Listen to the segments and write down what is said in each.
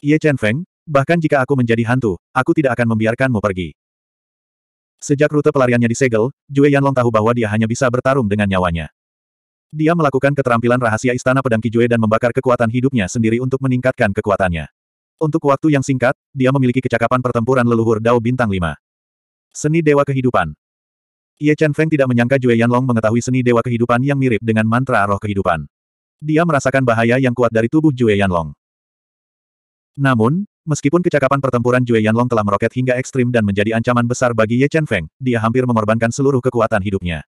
Ye Chen Feng, bahkan jika aku menjadi hantu, aku tidak akan membiarkanmu pergi. Sejak rute pelariannya disegel, Jue Yanlong tahu bahwa dia hanya bisa bertarung dengan nyawanya. Dia melakukan keterampilan rahasia istana pedang Kijue dan membakar kekuatan hidupnya sendiri untuk meningkatkan kekuatannya. Untuk waktu yang singkat, dia memiliki kecakapan pertempuran leluhur Dao Bintang 5. Seni Dewa Kehidupan Ye Chen Feng tidak menyangka Jue Yanlong mengetahui seni Dewa Kehidupan yang mirip dengan mantra roh kehidupan. Dia merasakan bahaya yang kuat dari tubuh Jue Yanlong. Namun, meskipun kecakapan pertempuran Jue Yanlong telah meroket hingga ekstrim dan menjadi ancaman besar bagi Ye Chen Feng, dia hampir mengorbankan seluruh kekuatan hidupnya.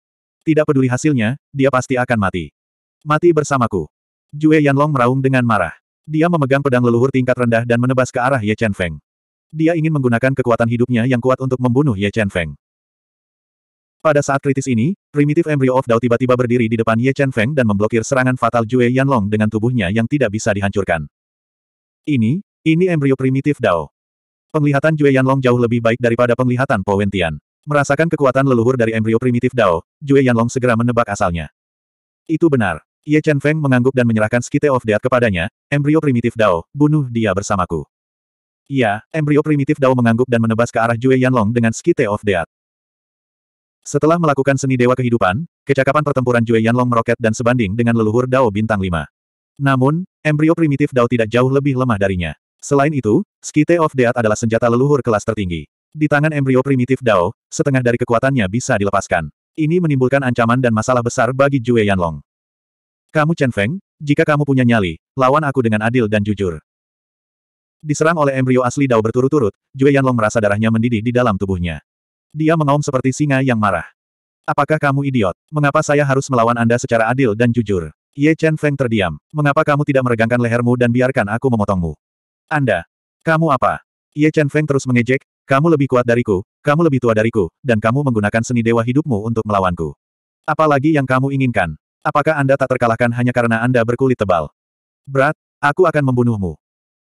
Tidak peduli hasilnya, dia pasti akan mati. Mati bersamaku. Jue Yanlong meraung dengan marah. Dia memegang pedang leluhur tingkat rendah dan menebas ke arah Ye Chen Feng. Dia ingin menggunakan kekuatan hidupnya yang kuat untuk membunuh Ye Chen Feng. Pada saat kritis ini, primitif Embryo of Dao tiba-tiba berdiri di depan Ye Chen Feng dan memblokir serangan fatal Jue Yanlong dengan tubuhnya yang tidak bisa dihancurkan. Ini, ini embrio primitif Dao. Penglihatan Jue Yanlong jauh lebih baik daripada penglihatan Po Wentian. Merasakan kekuatan leluhur dari embrio primitif Dao, Jue Yanlong segera menebak asalnya. Itu benar. Ye Chen Feng mengangguk dan menyerahkan skite of death kepadanya, embrio primitif Dao, bunuh dia bersamaku. Iya, embrio primitif Dao mengangguk dan menebas ke arah Jue Yanlong dengan skite of death. Setelah melakukan seni dewa kehidupan, kecakapan pertempuran Jue Yanlong meroket dan sebanding dengan leluhur Dao bintang 5. Namun, embrio primitif Dao tidak jauh lebih lemah darinya. Selain itu, Skite of Death adalah senjata leluhur kelas tertinggi. Di tangan embrio primitif Dao, setengah dari kekuatannya bisa dilepaskan. Ini menimbulkan ancaman dan masalah besar bagi Jue Yanlong. Kamu Chen Feng, jika kamu punya nyali, lawan aku dengan adil dan jujur. Diserang oleh embrio asli Dao berturut-turut, Jue Yanlong merasa darahnya mendidih di dalam tubuhnya. Dia mengaum seperti singa yang marah. Apakah kamu idiot? Mengapa saya harus melawan Anda secara adil dan jujur? Ye Chen Feng terdiam. Mengapa kamu tidak meregangkan lehermu dan biarkan aku memotongmu? Anda. Kamu apa? Ye Chen Feng terus mengejek, kamu lebih kuat dariku, kamu lebih tua dariku, dan kamu menggunakan seni dewa hidupmu untuk melawanku. Apalagi yang kamu inginkan? Apakah Anda tak terkalahkan hanya karena Anda berkulit tebal? Berat, aku akan membunuhmu.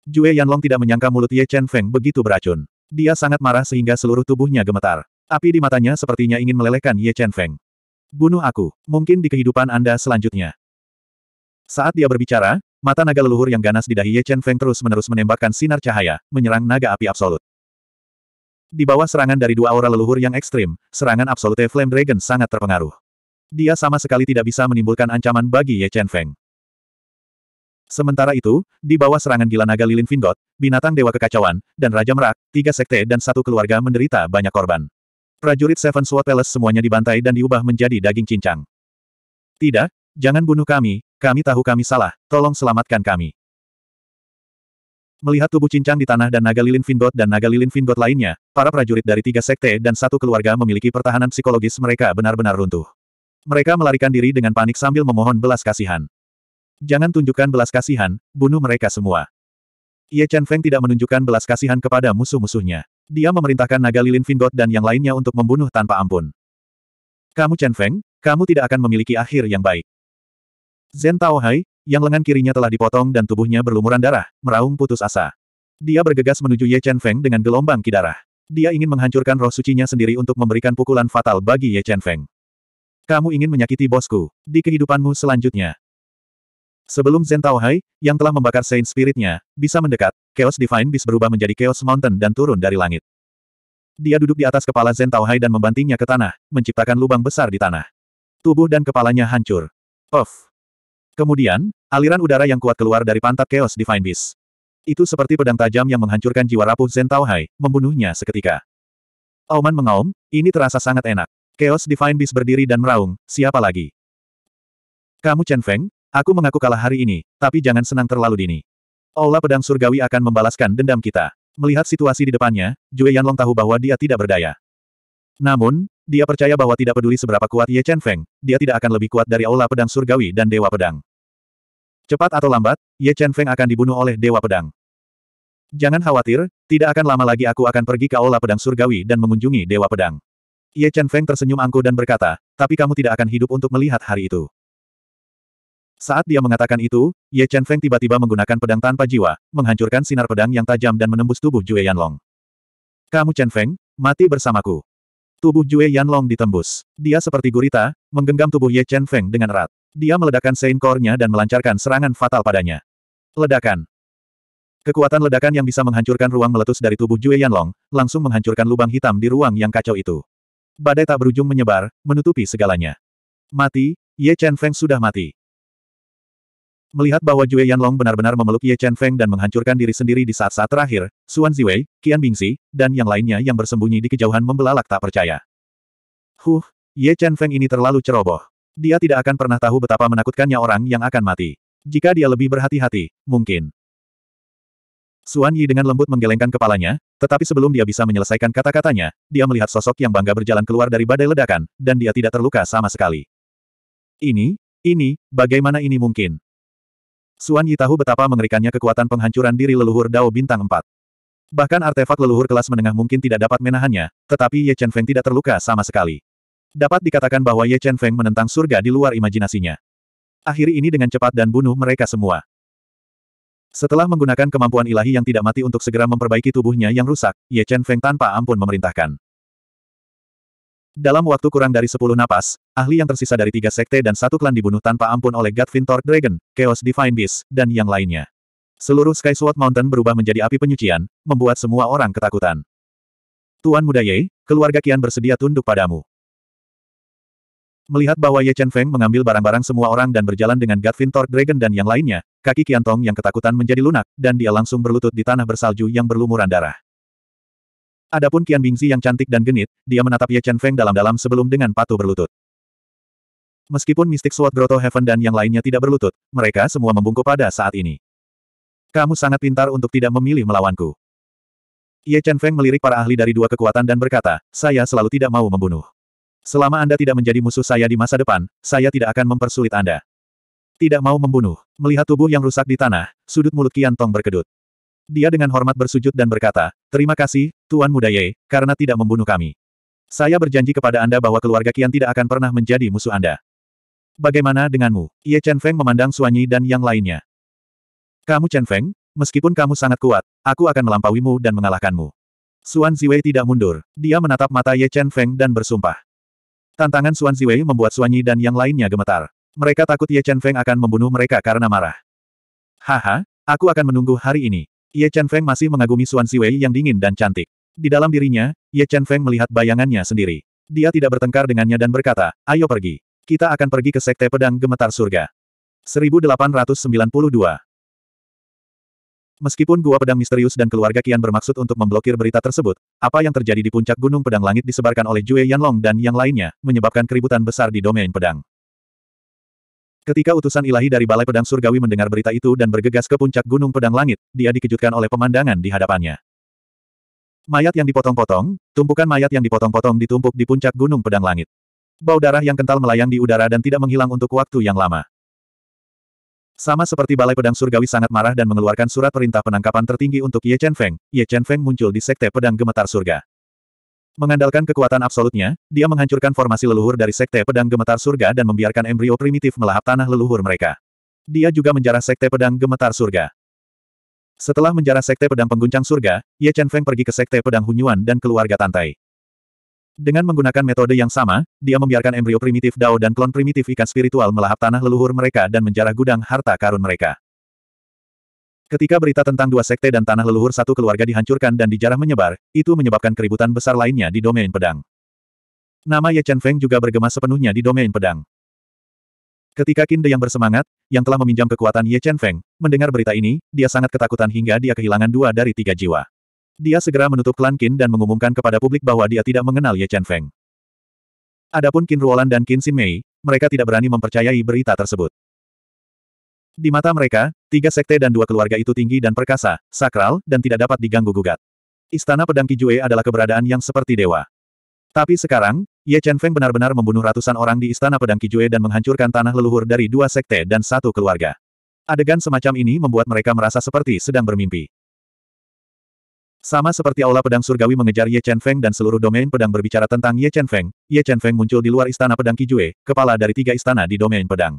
Jue Yanlong tidak menyangka mulut Ye Chen Feng begitu beracun. Dia sangat marah sehingga seluruh tubuhnya gemetar. Api di matanya sepertinya ingin melelehkan Ye Chen Feng. Bunuh aku, mungkin di kehidupan Anda selanjutnya. Saat dia berbicara, Mata naga leluhur yang ganas di dahi Ye Chen Feng terus-menerus menembakkan sinar cahaya, menyerang naga api absolut. Di bawah serangan dari dua aura leluhur yang ekstrim, serangan absolute Flame Dragon sangat terpengaruh. Dia sama sekali tidak bisa menimbulkan ancaman bagi Ye Chen Feng. Sementara itu, di bawah serangan gila naga lilin Vindot, binatang dewa kekacauan, dan Raja Merak, tiga sekte dan satu keluarga menderita banyak korban. Prajurit Seven Sword Palace semuanya dibantai dan diubah menjadi daging cincang. Tidak, jangan bunuh kami, kami tahu kami salah, tolong selamatkan kami. Melihat tubuh cincang di tanah dan naga lilin Vindot dan naga lilin Vindot lainnya, para prajurit dari tiga sekte dan satu keluarga memiliki pertahanan psikologis mereka benar-benar runtuh. Mereka melarikan diri dengan panik sambil memohon belas kasihan. Jangan tunjukkan belas kasihan, bunuh mereka semua. Ye Chen Feng tidak menunjukkan belas kasihan kepada musuh-musuhnya. Dia memerintahkan naga lilin Vindot dan yang lainnya untuk membunuh tanpa ampun. Kamu Chen Feng, kamu tidak akan memiliki akhir yang baik. Zhen Taohai, yang lengan kirinya telah dipotong dan tubuhnya berlumuran darah, meraung putus asa. Dia bergegas menuju Ye Chen Feng dengan gelombang kidarah. Dia ingin menghancurkan roh sucinya sendiri untuk memberikan pukulan fatal bagi Ye Chen Feng. Kamu ingin menyakiti bosku, di kehidupanmu selanjutnya. Sebelum Zen Taohai, yang telah membakar Saint Spiritnya, bisa mendekat, Chaos Divine Beast berubah menjadi Chaos Mountain dan turun dari langit. Dia duduk di atas kepala Zen Taohai dan membantingnya ke tanah, menciptakan lubang besar di tanah. Tubuh dan kepalanya hancur. Of, Kemudian, aliran udara yang kuat keluar dari pantat Chaos Divine Beast. Itu seperti pedang tajam yang menghancurkan jiwa rapuh Zen Tao Hai, membunuhnya seketika. Auman mengaum, ini terasa sangat enak. Chaos Divine Beast berdiri dan meraung, siapa lagi? Kamu Chen Feng, aku mengaku kalah hari ini, tapi jangan senang terlalu dini. Aula pedang surgawi akan membalaskan dendam kita. Melihat situasi di depannya, Jue Yanlong tahu bahwa dia tidak berdaya. Namun, dia percaya bahwa tidak peduli seberapa kuat Ye Chen Feng, dia tidak akan lebih kuat dari Aula Pedang Surgawi dan Dewa Pedang. Cepat atau lambat, Ye Chen Feng akan dibunuh oleh Dewa Pedang. Jangan khawatir, tidak akan lama lagi aku akan pergi ke Aula Pedang Surgawi dan mengunjungi Dewa Pedang. Ye Chen Feng tersenyum angkuh dan berkata, tapi kamu tidak akan hidup untuk melihat hari itu. Saat dia mengatakan itu, Ye Chen Feng tiba-tiba menggunakan pedang tanpa jiwa, menghancurkan sinar pedang yang tajam dan menembus tubuh Jue Yanlong. Kamu Chen Feng, mati bersamaku. Tubuh Jue Yanlong ditembus. Dia seperti gurita, menggenggam tubuh Ye Chen Feng dengan erat. Dia meledakkan Sein Core-nya dan melancarkan serangan fatal padanya. Ledakan. Kekuatan ledakan yang bisa menghancurkan ruang meletus dari tubuh Jue Yanlong, langsung menghancurkan lubang hitam di ruang yang kacau itu. Badai tak berujung menyebar, menutupi segalanya. Mati, Ye Chen Feng sudah mati. Melihat bahwa Jue Yanlong benar-benar memeluk Ye Chen Feng dan menghancurkan diri sendiri di saat-saat terakhir, Xuan Ziwei, Qian Bingxi, dan yang lainnya yang bersembunyi di kejauhan membelalak tak percaya. Huh, Ye Chen Feng ini terlalu ceroboh. Dia tidak akan pernah tahu betapa menakutkannya orang yang akan mati. Jika dia lebih berhati-hati, mungkin. Xuan Yi dengan lembut menggelengkan kepalanya, tetapi sebelum dia bisa menyelesaikan kata-katanya, dia melihat sosok yang bangga berjalan keluar dari badai ledakan, dan dia tidak terluka sama sekali. Ini, ini, bagaimana ini mungkin? Suan Yi tahu betapa mengerikannya kekuatan penghancuran diri leluhur Dao Bintang 4. Bahkan artefak leluhur kelas menengah mungkin tidak dapat menahannya, tetapi Ye Chen Feng tidak terluka sama sekali. Dapat dikatakan bahwa Ye Chen Feng menentang surga di luar imajinasinya. Akhiri ini dengan cepat dan bunuh mereka semua. Setelah menggunakan kemampuan ilahi yang tidak mati untuk segera memperbaiki tubuhnya yang rusak, Ye Chen Feng tanpa ampun memerintahkan. Dalam waktu kurang dari 10 napas, ahli yang tersisa dari tiga sekte dan satu klan dibunuh tanpa ampun oleh Godfin Thor Dragon, Chaos Divine Beast, dan yang lainnya. Seluruh Sky Sword Mountain berubah menjadi api penyucian, membuat semua orang ketakutan. Tuan Muda Ye, keluarga Kian bersedia tunduk padamu. Melihat bahwa Ye Chen Feng mengambil barang-barang semua orang dan berjalan dengan Godfin Thor Dragon dan yang lainnya, kaki Kian Tong yang ketakutan menjadi lunak, dan dia langsung berlutut di tanah bersalju yang berlumuran darah. Adapun Qian Bingzi yang cantik dan genit, dia menatap Ye Chen Feng dalam-dalam sebelum dengan patuh berlutut. Meskipun mistik Sword Grotto Heaven dan yang lainnya tidak berlutut, mereka semua membungkuk pada saat ini. Kamu sangat pintar untuk tidak memilih melawanku. Ye Chen Feng melirik para ahli dari dua kekuatan dan berkata, saya selalu tidak mau membunuh. Selama Anda tidak menjadi musuh saya di masa depan, saya tidak akan mempersulit Anda. Tidak mau membunuh. Melihat tubuh yang rusak di tanah, sudut mulut Qian Tong berkedut. Dia dengan hormat bersujud dan berkata, Terima kasih, Tuan Muda Ye, karena tidak membunuh kami. Saya berjanji kepada Anda bahwa keluarga Kian tidak akan pernah menjadi musuh Anda. Bagaimana denganmu? Ye Chen Feng memandang Suanyi dan yang lainnya. Kamu Chen Feng, meskipun kamu sangat kuat, aku akan melampauimu dan mengalahkanmu. Suan Ziwei tidak mundur. Dia menatap mata Ye Chen Feng dan bersumpah. Tantangan Suan Ziwei membuat Suanyi dan yang lainnya gemetar. Mereka takut Ye Chen Feng akan membunuh mereka karena marah. Haha, aku akan menunggu hari ini. Ye Chen Feng masih mengagumi Xuan Siwei yang dingin dan cantik. Di dalam dirinya, Ye Chen Feng melihat bayangannya sendiri. Dia tidak bertengkar dengannya dan berkata, ayo pergi. Kita akan pergi ke Sekte Pedang Gemetar Surga. 1892 Meskipun gua pedang misterius dan keluarga Kian bermaksud untuk memblokir berita tersebut, apa yang terjadi di puncak gunung pedang langit disebarkan oleh Jue Yanlong dan yang lainnya, menyebabkan keributan besar di domain pedang. Ketika utusan ilahi dari Balai Pedang Surgawi mendengar berita itu dan bergegas ke puncak Gunung Pedang Langit, dia dikejutkan oleh pemandangan di hadapannya. Mayat yang dipotong-potong, tumpukan mayat yang dipotong-potong ditumpuk di puncak Gunung Pedang Langit. Bau darah yang kental melayang di udara dan tidak menghilang untuk waktu yang lama. Sama seperti Balai Pedang Surgawi sangat marah dan mengeluarkan surat perintah penangkapan tertinggi untuk Ye Chen Feng, Ye Chen Feng muncul di Sekte Pedang Gemetar Surga. Mengandalkan kekuatan absolutnya, dia menghancurkan formasi leluhur dari Sekte Pedang Gemetar Surga dan membiarkan embrio primitif melahap tanah leluhur mereka. Dia juga menjarah Sekte Pedang Gemetar Surga. Setelah menjarah Sekte Pedang Pengguncang Surga, Ye Chen Feng pergi ke Sekte Pedang Hunyuan dan keluarga Tantai. Dengan menggunakan metode yang sama, dia membiarkan embrio primitif Dao dan klon primitif ikan spiritual melahap tanah leluhur mereka dan menjarah gudang harta karun mereka. Ketika berita tentang dua sekte dan tanah leluhur satu keluarga dihancurkan dan dijarah menyebar, itu menyebabkan keributan besar lainnya di domain pedang. Nama Ye Chen Feng juga bergema sepenuhnya di domain pedang. Ketika Qin De yang bersemangat, yang telah meminjam kekuatan Ye Chen Feng, mendengar berita ini, dia sangat ketakutan hingga dia kehilangan dua dari tiga jiwa. Dia segera menutup klan Qin dan mengumumkan kepada publik bahwa dia tidak mengenal Ye Chen Feng. Adapun Qin Ruolan dan Qin Xin Mei, mereka tidak berani mempercayai berita tersebut. Di mata mereka, tiga sekte dan dua keluarga itu tinggi dan perkasa, sakral, dan tidak dapat diganggu-gugat. Istana pedang Kijue adalah keberadaan yang seperti dewa. Tapi sekarang, Ye Chen Feng benar-benar membunuh ratusan orang di istana pedang Kijue dan menghancurkan tanah leluhur dari dua sekte dan satu keluarga. Adegan semacam ini membuat mereka merasa seperti sedang bermimpi. Sama seperti Aula Pedang Surgawi mengejar Ye Chen Feng dan seluruh domain pedang berbicara tentang Ye Chen Feng, Ye Chen Feng muncul di luar istana pedang Kijue, kepala dari tiga istana di domain pedang.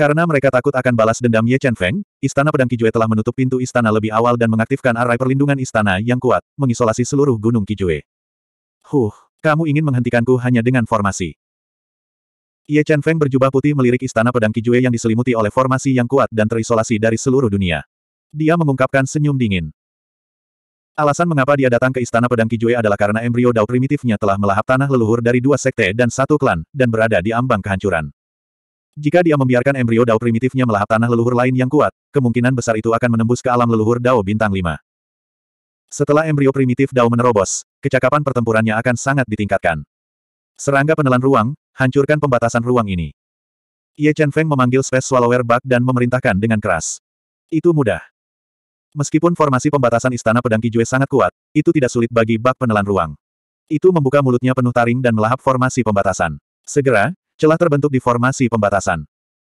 Karena mereka takut akan balas dendam Ye Chen Feng, Istana Pedang Kijue telah menutup pintu istana lebih awal dan mengaktifkan arai perlindungan istana yang kuat, mengisolasi seluruh Gunung Kijue. Huh, kamu ingin menghentikanku hanya dengan formasi. Ye Chen Feng berjubah putih melirik istana pedang Kijue yang diselimuti oleh formasi yang kuat dan terisolasi dari seluruh dunia. Dia mengungkapkan senyum dingin. Alasan mengapa dia datang ke istana pedang Kijue adalah karena embrio Dao primitifnya telah melahap tanah leluhur dari dua sekte dan satu klan, dan berada di ambang kehancuran. Jika dia membiarkan embrio Dao primitifnya melahap tanah leluhur lain yang kuat, kemungkinan besar itu akan menembus ke alam leluhur Dao bintang 5. Setelah embrio primitif Dao menerobos, kecakapan pertempurannya akan sangat ditingkatkan. Serangga penelan ruang, hancurkan pembatasan ruang ini. Ye Chen Feng memanggil Space Swallower Bug dan memerintahkan dengan keras. Itu mudah. Meskipun formasi pembatasan Istana Pedang Kijue sangat kuat, itu tidak sulit bagi Bug penelan ruang. Itu membuka mulutnya penuh taring dan melahap formasi pembatasan. Segera, Celah terbentuk di formasi pembatasan.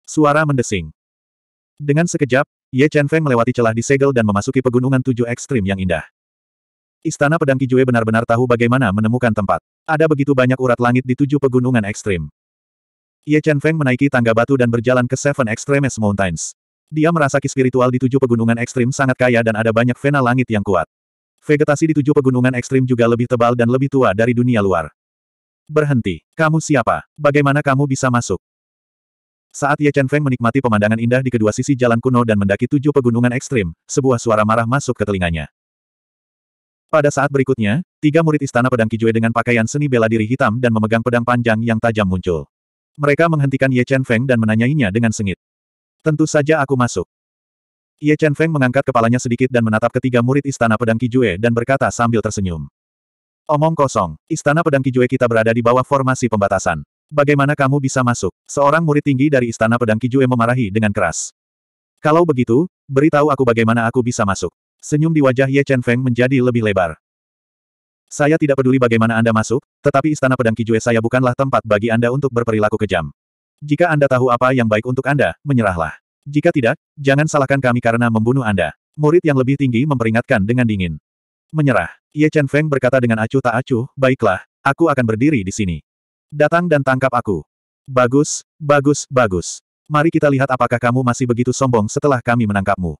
Suara mendesing. Dengan sekejap, Ye Chen Feng melewati celah di segel dan memasuki pegunungan tujuh ekstrim yang indah. Istana Pedang Kijue benar-benar tahu bagaimana menemukan tempat. Ada begitu banyak urat langit di tujuh pegunungan ekstrim. Ye Chen Feng menaiki tangga batu dan berjalan ke Seven Extremes Mountains. Dia merasa ki spiritual di tujuh pegunungan ekstrim sangat kaya dan ada banyak vena langit yang kuat. Vegetasi di tujuh pegunungan ekstrim juga lebih tebal dan lebih tua dari dunia luar. Berhenti. Kamu siapa? Bagaimana kamu bisa masuk? Saat Ye Chen Feng menikmati pemandangan indah di kedua sisi jalan kuno dan mendaki tujuh pegunungan ekstrim, sebuah suara marah masuk ke telinganya. Pada saat berikutnya, tiga murid istana pedang Kijue dengan pakaian seni bela diri hitam dan memegang pedang panjang yang tajam muncul. Mereka menghentikan Ye Chen Feng dan menanyainya dengan sengit. Tentu saja aku masuk. Ye Chen Feng mengangkat kepalanya sedikit dan menatap ketiga murid istana pedang Kijue dan berkata sambil tersenyum. Omong kosong, istana pedang Kijue kita berada di bawah formasi pembatasan. Bagaimana kamu bisa masuk? Seorang murid tinggi dari istana pedang Kijue memarahi dengan keras. Kalau begitu, beritahu aku bagaimana aku bisa masuk. Senyum di wajah Ye Chen Feng menjadi lebih lebar. Saya tidak peduli bagaimana Anda masuk, tetapi istana pedang Kijue saya bukanlah tempat bagi Anda untuk berperilaku kejam. Jika Anda tahu apa yang baik untuk Anda, menyerahlah. Jika tidak, jangan salahkan kami karena membunuh Anda. Murid yang lebih tinggi memperingatkan dengan dingin menyerah. Ye Chen Feng berkata dengan acuh tak acuh, baiklah, aku akan berdiri di sini. Datang dan tangkap aku. Bagus, bagus, bagus. Mari kita lihat apakah kamu masih begitu sombong setelah kami menangkapmu.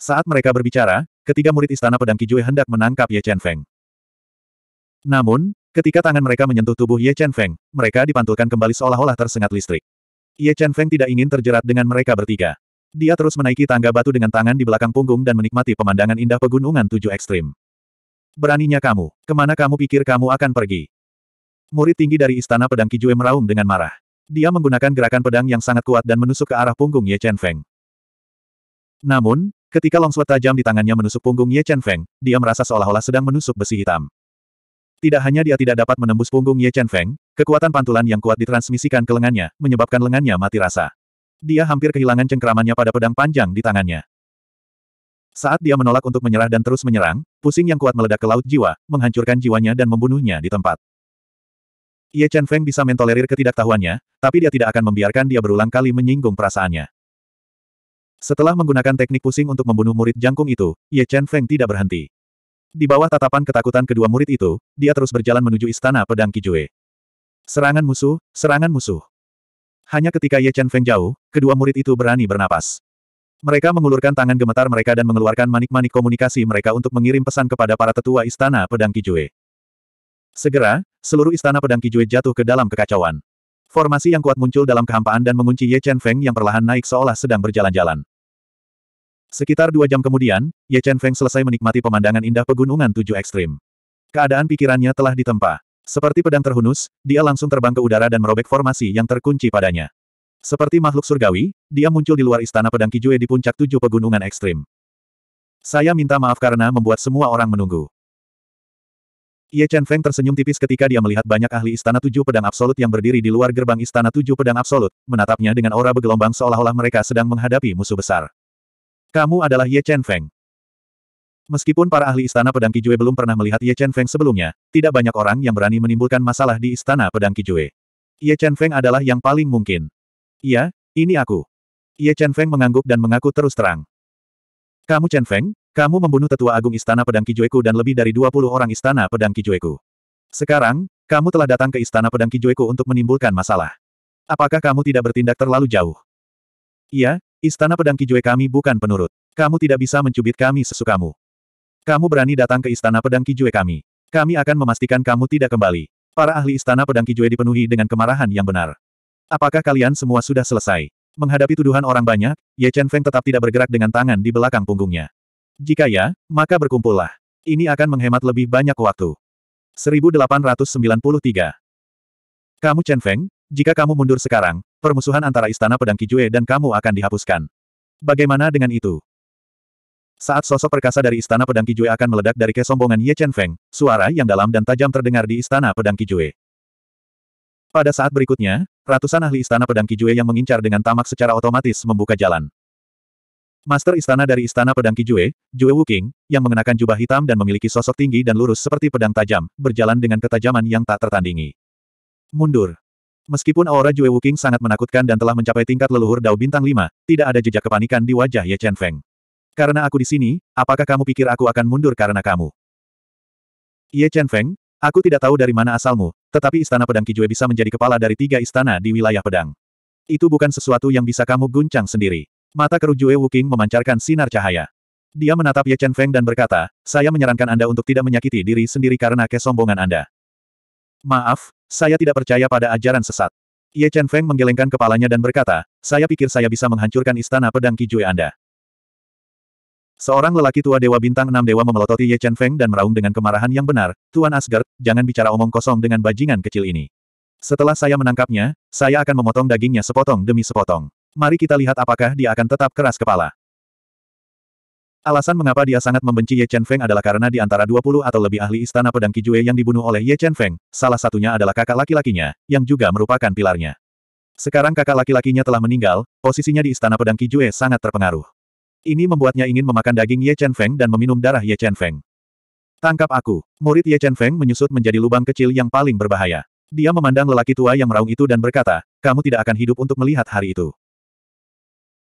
Saat mereka berbicara, ketiga murid istana pedang Kijue hendak menangkap Ye Chen Feng. Namun, ketika tangan mereka menyentuh tubuh Ye Chen Feng, mereka dipantulkan kembali seolah-olah tersengat listrik. Ye Chen Feng tidak ingin terjerat dengan mereka bertiga. Dia terus menaiki tangga batu dengan tangan di belakang punggung dan menikmati pemandangan indah pegunungan tujuh ekstrim. Beraninya kamu, kemana kamu pikir kamu akan pergi? Murid tinggi dari istana pedang Kijue meraung dengan marah. Dia menggunakan gerakan pedang yang sangat kuat dan menusuk ke arah punggung Ye Chen Feng. Namun, ketika longsuat tajam di tangannya menusuk punggung Ye Chen Feng, dia merasa seolah-olah sedang menusuk besi hitam. Tidak hanya dia tidak dapat menembus punggung Ye Chen Feng, kekuatan pantulan yang kuat ditransmisikan ke lengannya, menyebabkan lengannya mati rasa. Dia hampir kehilangan cengkeramannya pada pedang panjang di tangannya. Saat dia menolak untuk menyerah dan terus menyerang, pusing yang kuat meledak ke laut jiwa, menghancurkan jiwanya dan membunuhnya di tempat. Ye Chen Feng bisa mentolerir ketidaktahuannya, tapi dia tidak akan membiarkan dia berulang kali menyinggung perasaannya. Setelah menggunakan teknik pusing untuk membunuh murid jangkung itu, Ye Chen Feng tidak berhenti. Di bawah tatapan ketakutan kedua murid itu, dia terus berjalan menuju istana pedang Kijue. Serangan musuh, serangan musuh. Hanya ketika Ye Chen Feng jauh, kedua murid itu berani bernapas. Mereka mengulurkan tangan gemetar mereka dan mengeluarkan manik-manik komunikasi mereka untuk mengirim pesan kepada para tetua istana pedang Kijue. Segera, seluruh istana pedang Kijue jatuh ke dalam kekacauan. Formasi yang kuat muncul dalam kehampaan dan mengunci Ye Chen Feng yang perlahan naik seolah sedang berjalan-jalan. Sekitar dua jam kemudian, Ye Chen Feng selesai menikmati pemandangan indah pegunungan tujuh ekstrim. Keadaan pikirannya telah ditempa. Seperti pedang terhunus, dia langsung terbang ke udara dan merobek formasi yang terkunci padanya. Seperti makhluk surgawi, dia muncul di luar istana pedang Kijue di puncak tujuh pegunungan ekstrim. Saya minta maaf karena membuat semua orang menunggu. Ye Chen Feng tersenyum tipis ketika dia melihat banyak ahli istana tujuh pedang absolut yang berdiri di luar gerbang istana tujuh pedang absolut, menatapnya dengan aura bergelombang seolah-olah mereka sedang menghadapi musuh besar. Kamu adalah Ye Chen Feng. Meskipun para ahli Istana Pedang Kijue belum pernah melihat Ye Chen Feng sebelumnya, tidak banyak orang yang berani menimbulkan masalah di Istana Pedang Kijue. Ye Chen Feng adalah yang paling mungkin. Iya, ini aku. Ye Chen Feng mengangguk dan mengaku terus terang. Kamu Chen Feng, kamu membunuh tetua agung Istana Pedang Kijueku dan lebih dari 20 orang Istana Pedang Kijueku. Sekarang, kamu telah datang ke Istana Pedang Kijueku untuk menimbulkan masalah. Apakah kamu tidak bertindak terlalu jauh? Iya, Istana Pedang Kijue kami bukan penurut. Kamu tidak bisa mencubit kami sesukamu. Kamu berani datang ke Istana Pedang Kijue kami. Kami akan memastikan kamu tidak kembali. Para ahli Istana Pedang Kijue dipenuhi dengan kemarahan yang benar. Apakah kalian semua sudah selesai? Menghadapi tuduhan orang banyak, Ye Chen Feng tetap tidak bergerak dengan tangan di belakang punggungnya. Jika ya, maka berkumpullah. Ini akan menghemat lebih banyak waktu. 1893 Kamu Chen Feng, jika kamu mundur sekarang, permusuhan antara Istana Pedang Kijue dan kamu akan dihapuskan. Bagaimana dengan itu? Saat sosok perkasa dari Istana Pedang Kijue akan meledak dari kesombongan Ye Chen Feng, suara yang dalam dan tajam terdengar di Istana Pedang Kijue. Pada saat berikutnya, ratusan ahli Istana Pedang Kijue yang mengincar dengan tamak secara otomatis membuka jalan. Master Istana dari Istana Pedang Kijue, Jue Wuking, yang mengenakan jubah hitam dan memiliki sosok tinggi dan lurus seperti pedang tajam, berjalan dengan ketajaman yang tak tertandingi. Mundur. Meskipun aura Jue Wuking sangat menakutkan dan telah mencapai tingkat leluhur Dao Bintang 5, tidak ada jejak kepanikan di wajah Ye Chen Feng. Karena aku di sini, apakah kamu pikir aku akan mundur karena kamu? Ye Chen Feng, aku tidak tahu dari mana asalmu, tetapi Istana Pedang Kijue bisa menjadi kepala dari tiga istana di wilayah pedang. Itu bukan sesuatu yang bisa kamu guncang sendiri. Mata keru Jue Wuking memancarkan sinar cahaya. Dia menatap Ye Chen Feng dan berkata, saya menyarankan Anda untuk tidak menyakiti diri sendiri karena kesombongan Anda. Maaf, saya tidak percaya pada ajaran sesat. Ye Chen Feng menggelengkan kepalanya dan berkata, saya pikir saya bisa menghancurkan istana pedang Kijue Anda. Seorang lelaki tua Dewa Bintang enam Dewa memelototi Ye Chen Feng dan meraung dengan kemarahan yang benar, Tuan Asgard, jangan bicara omong kosong dengan bajingan kecil ini. Setelah saya menangkapnya, saya akan memotong dagingnya sepotong demi sepotong. Mari kita lihat apakah dia akan tetap keras kepala. Alasan mengapa dia sangat membenci Ye Chen Feng adalah karena di antara 20 atau lebih ahli istana pedang Kijue yang dibunuh oleh Ye Chen Feng, salah satunya adalah kakak laki-lakinya, yang juga merupakan pilarnya. Sekarang kakak laki-lakinya telah meninggal, posisinya di istana pedang Kijue sangat terpengaruh. Ini membuatnya ingin memakan daging Ye Chen Feng dan meminum darah Ye Chen Feng. Tangkap aku. Murid Ye Chen Feng menyusut menjadi lubang kecil yang paling berbahaya. Dia memandang lelaki tua yang meraung itu dan berkata, kamu tidak akan hidup untuk melihat hari itu.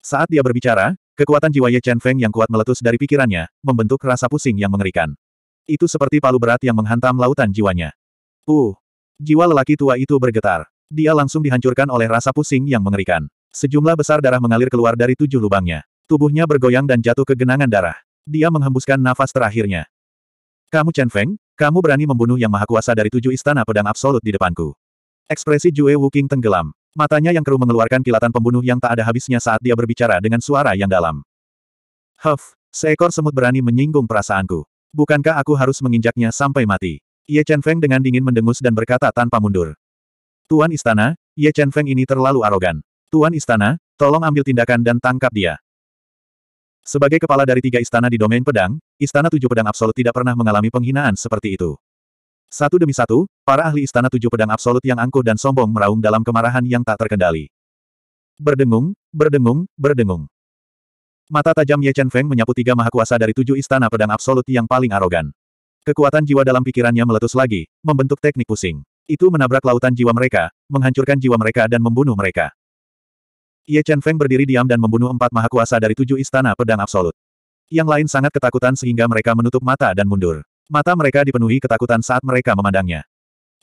Saat dia berbicara, kekuatan jiwa Ye Chen Feng yang kuat meletus dari pikirannya, membentuk rasa pusing yang mengerikan. Itu seperti palu berat yang menghantam lautan jiwanya. Uh! Jiwa lelaki tua itu bergetar. Dia langsung dihancurkan oleh rasa pusing yang mengerikan. Sejumlah besar darah mengalir keluar dari tujuh lubangnya. Tubuhnya bergoyang dan jatuh ke genangan darah. Dia menghembuskan nafas terakhirnya. Kamu Chen Feng, kamu berani membunuh yang maha kuasa dari tujuh istana pedang absolut di depanku. Ekspresi Jue Wuking tenggelam. Matanya yang keruh mengeluarkan kilatan pembunuh yang tak ada habisnya saat dia berbicara dengan suara yang dalam. Huff, seekor semut berani menyinggung perasaanku. Bukankah aku harus menginjaknya sampai mati? Ye Chen Feng dengan dingin mendengus dan berkata tanpa mundur. Tuan Istana, Ye Chen Feng ini terlalu arogan. Tuan Istana, tolong ambil tindakan dan tangkap dia. Sebagai kepala dari tiga istana di domain pedang, Istana Tujuh Pedang Absolut tidak pernah mengalami penghinaan seperti itu. Satu demi satu, para ahli Istana Tujuh Pedang Absolut yang angkuh dan sombong meraung dalam kemarahan yang tak terkendali. Berdengung, berdengung, berdengung. Mata tajam Ye Chen Feng menyapu tiga mahakuasa dari tujuh istana pedang absolut yang paling arogan. Kekuatan jiwa dalam pikirannya meletus lagi, membentuk teknik pusing. Itu menabrak lautan jiwa mereka, menghancurkan jiwa mereka dan membunuh mereka. Ye Chen Feng berdiri diam dan membunuh empat mahakuasa dari tujuh istana pedang absolut. Yang lain sangat ketakutan sehingga mereka menutup mata dan mundur. Mata mereka dipenuhi ketakutan saat mereka memandangnya.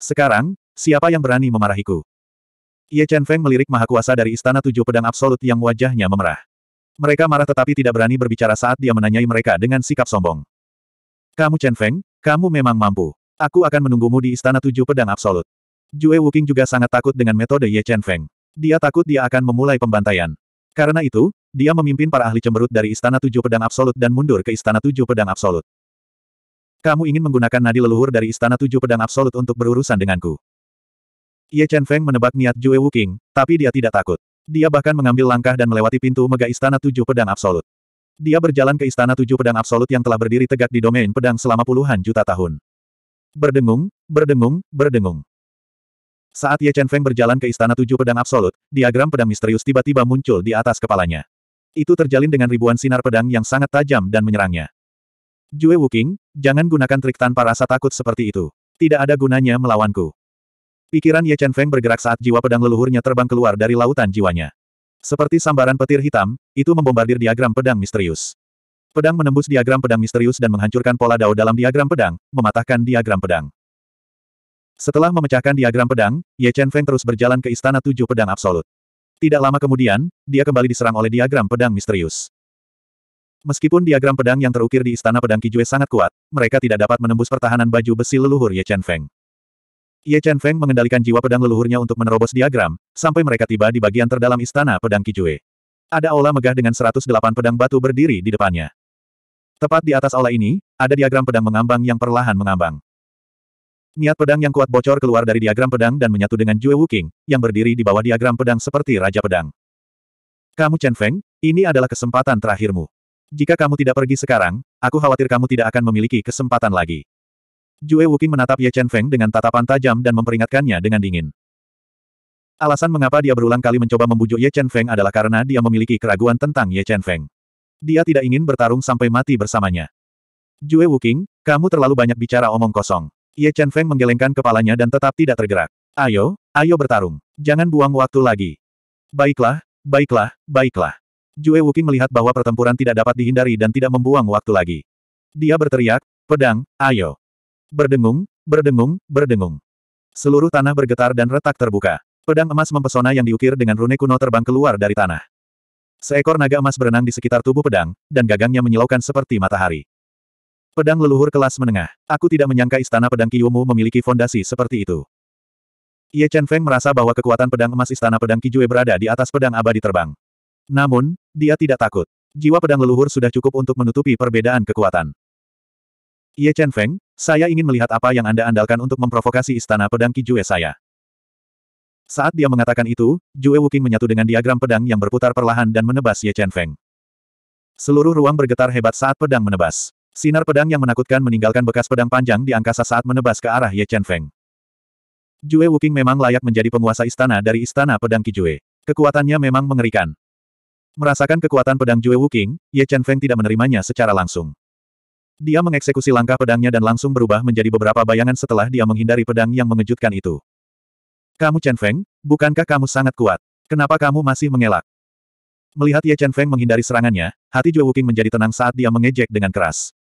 Sekarang, siapa yang berani memarahiku? Ye Chen Feng melirik mahakuasa dari istana tujuh pedang absolut yang wajahnya memerah. Mereka marah tetapi tidak berani berbicara saat dia menanyai mereka dengan sikap sombong. Kamu Chen Feng, kamu memang mampu. Aku akan menunggumu di istana tujuh pedang absolut. Jue Wuking juga sangat takut dengan metode Ye Chen Feng. Dia takut dia akan memulai pembantaian. Karena itu, dia memimpin para ahli cemberut dari Istana Tujuh Pedang Absolut dan mundur ke Istana Tujuh Pedang Absolut. Kamu ingin menggunakan nadi leluhur dari Istana Tujuh Pedang Absolut untuk berurusan denganku. Ye Chen Feng menebak niat Jue Wuking, tapi dia tidak takut. Dia bahkan mengambil langkah dan melewati pintu mega Istana Tujuh Pedang Absolut. Dia berjalan ke Istana Tujuh Pedang Absolut yang telah berdiri tegak di domain pedang selama puluhan juta tahun. Berdengung, berdengung, berdengung. Saat Ye Chen Feng berjalan ke Istana Tujuh Pedang Absolut, diagram pedang misterius tiba-tiba muncul di atas kepalanya. Itu terjalin dengan ribuan sinar pedang yang sangat tajam dan menyerangnya. Jue Wuking, jangan gunakan trik tanpa rasa takut seperti itu. Tidak ada gunanya melawanku. Pikiran Ye Chen Feng bergerak saat jiwa pedang leluhurnya terbang keluar dari lautan jiwanya. Seperti sambaran petir hitam, itu membombardir diagram pedang misterius. Pedang menembus diagram pedang misterius dan menghancurkan pola dao dalam diagram pedang, mematahkan diagram pedang. Setelah memecahkan diagram pedang, Ye Chen Feng terus berjalan ke Istana Tujuh Pedang Absolut. Tidak lama kemudian, dia kembali diserang oleh diagram pedang misterius. Meskipun diagram pedang yang terukir di Istana Pedang Kijue sangat kuat, mereka tidak dapat menembus pertahanan baju besi leluhur Ye Chen Feng. Ye Chen Feng mengendalikan jiwa pedang leluhurnya untuk menerobos diagram, sampai mereka tiba di bagian terdalam Istana Pedang Kijue. Ada aula megah dengan 108 pedang batu berdiri di depannya. Tepat di atas aula ini, ada diagram pedang mengambang yang perlahan mengambang. Niat pedang yang kuat bocor keluar dari diagram pedang dan menyatu dengan Jue Wuking, yang berdiri di bawah diagram pedang seperti Raja Pedang. Kamu Chen Feng, ini adalah kesempatan terakhirmu. Jika kamu tidak pergi sekarang, aku khawatir kamu tidak akan memiliki kesempatan lagi. Jue Wuking menatap Ye Chen Feng dengan tatapan tajam dan memperingatkannya dengan dingin. Alasan mengapa dia berulang kali mencoba membujuk Ye Chen Feng adalah karena dia memiliki keraguan tentang Ye Chen Feng. Dia tidak ingin bertarung sampai mati bersamanya. Jue Wuking, kamu terlalu banyak bicara omong kosong. Ye Chen Feng menggelengkan kepalanya dan tetap tidak tergerak. Ayo, ayo bertarung. Jangan buang waktu lagi. Baiklah, baiklah, baiklah. Jue Wuking melihat bahwa pertempuran tidak dapat dihindari dan tidak membuang waktu lagi. Dia berteriak, pedang, ayo. Berdengung, berdengung, berdengung. Seluruh tanah bergetar dan retak terbuka. Pedang emas mempesona yang diukir dengan rune kuno terbang keluar dari tanah. Seekor naga emas berenang di sekitar tubuh pedang, dan gagangnya menyilaukan seperti matahari. Pedang leluhur kelas menengah. Aku tidak menyangka istana pedang Kiyomu memiliki fondasi seperti itu. Ye Chen Feng merasa bahwa kekuatan pedang emas istana pedang Kijue berada di atas pedang abadi terbang. Namun, dia tidak takut. Jiwa pedang leluhur sudah cukup untuk menutupi perbedaan kekuatan. Ye Chen Feng, saya ingin melihat apa yang Anda andalkan untuk memprovokasi istana pedang Kijue saya. Saat dia mengatakan itu, Jue Wuking menyatu dengan diagram pedang yang berputar perlahan dan menebas Ye Chen Feng. Seluruh ruang bergetar hebat saat pedang menebas. Sinar pedang yang menakutkan meninggalkan bekas pedang panjang di angkasa saat menebas ke arah Ye Chen Feng. Jue Wuking memang layak menjadi penguasa istana dari istana pedang Kijue. Kekuatannya memang mengerikan. Merasakan kekuatan pedang Jue Wuking, Ye Chen Feng tidak menerimanya secara langsung. Dia mengeksekusi langkah pedangnya dan langsung berubah menjadi beberapa bayangan setelah dia menghindari pedang yang mengejutkan itu. Kamu Chen Feng, bukankah kamu sangat kuat? Kenapa kamu masih mengelak? Melihat Ye Chen Feng menghindari serangannya, hati Jue Wuking menjadi tenang saat dia mengejek dengan keras.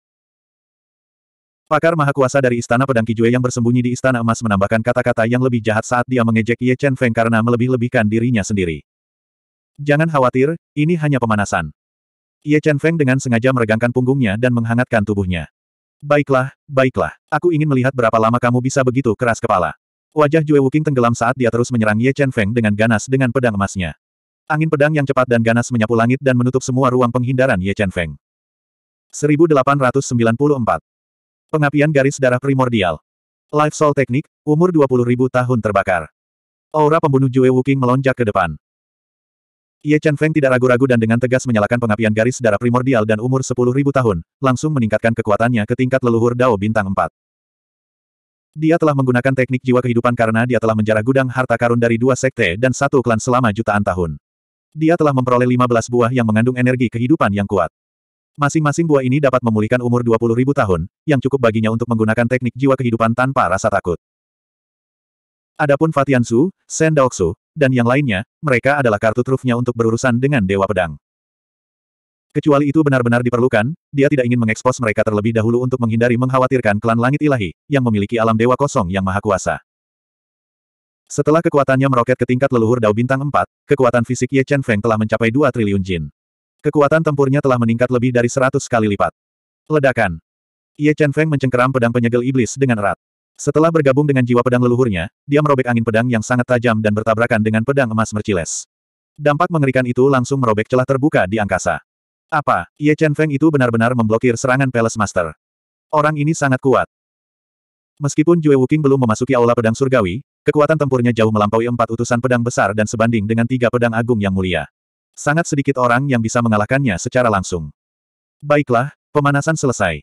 Pakar maha kuasa dari Istana Pedang Kijue yang bersembunyi di Istana Emas menambahkan kata-kata yang lebih jahat saat dia mengejek Ye Chen Feng karena melebih-lebihkan dirinya sendiri. Jangan khawatir, ini hanya pemanasan. Ye Chen Feng dengan sengaja meregangkan punggungnya dan menghangatkan tubuhnya. Baiklah, baiklah, aku ingin melihat berapa lama kamu bisa begitu keras kepala. Wajah Jue Wuking tenggelam saat dia terus menyerang Ye Chen Feng dengan ganas dengan pedang emasnya. Angin pedang yang cepat dan ganas menyapu langit dan menutup semua ruang penghindaran Ye Chen Feng. 1894 Pengapian garis darah primordial. Life Soul Teknik, umur 20.000 tahun terbakar. Aura pembunuh Jue Wuking melonjak ke depan. Ye Chen Feng tidak ragu-ragu dan dengan tegas menyalakan pengapian garis darah primordial dan umur 10.000 tahun, langsung meningkatkan kekuatannya ke tingkat leluhur Dao Bintang 4. Dia telah menggunakan teknik jiwa kehidupan karena dia telah menjarah gudang harta karun dari dua sekte dan satu klan selama jutaan tahun. Dia telah memperoleh 15 buah yang mengandung energi kehidupan yang kuat. Masing-masing buah ini dapat memulihkan umur 20.000 tahun, yang cukup baginya untuk menggunakan teknik jiwa kehidupan tanpa rasa takut. Adapun Fatiansu, Shen Daoksu, dan yang lainnya, mereka adalah kartu trufnya untuk berurusan dengan Dewa Pedang. Kecuali itu benar-benar diperlukan, dia tidak ingin mengekspos mereka terlebih dahulu untuk menghindari mengkhawatirkan klan langit ilahi, yang memiliki alam dewa kosong yang maha kuasa. Setelah kekuatannya meroket ke tingkat leluhur Dao Bintang 4, kekuatan fisik Ye Chen Feng telah mencapai 2 triliun jin. Kekuatan tempurnya telah meningkat lebih dari seratus kali lipat. Ledakan. Ye Chen Feng mencengkeram pedang penyegel iblis dengan erat. Setelah bergabung dengan jiwa pedang leluhurnya, dia merobek angin pedang yang sangat tajam dan bertabrakan dengan pedang emas merciles. Dampak mengerikan itu langsung merobek celah terbuka di angkasa. Apa, Ye Chen Feng itu benar-benar memblokir serangan Palace Master. Orang ini sangat kuat. Meskipun Jue Wuking belum memasuki aula pedang surgawi, kekuatan tempurnya jauh melampaui empat utusan pedang besar dan sebanding dengan tiga pedang agung yang mulia. Sangat sedikit orang yang bisa mengalahkannya secara langsung. Baiklah, pemanasan selesai.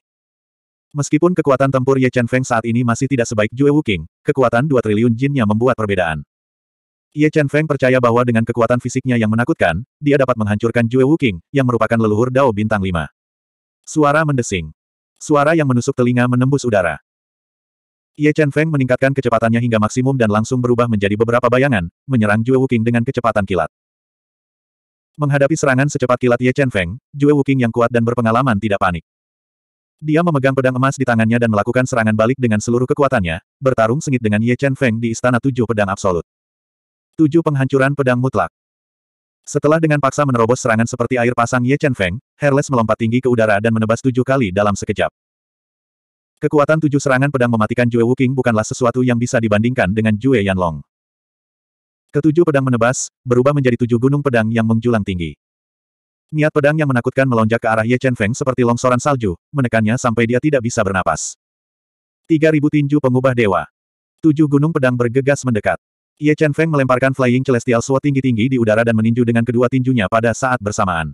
Meskipun kekuatan tempur Ye Chen Feng saat ini masih tidak sebaik Jue Wuking, kekuatan 2 triliun jinnya membuat perbedaan. Ye Chen Feng percaya bahwa dengan kekuatan fisiknya yang menakutkan, dia dapat menghancurkan Jue Wuking, yang merupakan leluhur Dao Bintang 5. Suara mendesing. Suara yang menusuk telinga menembus udara. Ye Chen Feng meningkatkan kecepatannya hingga maksimum dan langsung berubah menjadi beberapa bayangan, menyerang Jue Wuking dengan kecepatan kilat. Menghadapi serangan secepat kilat Ye Chen Feng, Jue Wuking yang kuat dan berpengalaman tidak panik. Dia memegang pedang emas di tangannya dan melakukan serangan balik dengan seluruh kekuatannya, bertarung sengit dengan Ye Chen Feng di Istana Tujuh Pedang Absolut. Tujuh penghancuran pedang mutlak. Setelah dengan paksa menerobos serangan seperti air pasang Ye Chen Feng, Hairless melompat tinggi ke udara dan menebas tujuh kali dalam sekejap. Kekuatan tujuh serangan pedang mematikan Jue Wuking bukanlah sesuatu yang bisa dibandingkan dengan Jue Yanlong. Ketujuh pedang menebas, berubah menjadi tujuh gunung pedang yang menjulang tinggi. Niat pedang yang menakutkan melonjak ke arah Ye Chen Feng seperti longsoran salju, menekannya sampai dia tidak bisa bernapas. Tiga ribu tinju pengubah dewa. Tujuh gunung pedang bergegas mendekat. Ye Chen Feng melemparkan Flying Celestial Sword tinggi-tinggi di udara dan meninju dengan kedua tinjunya pada saat bersamaan.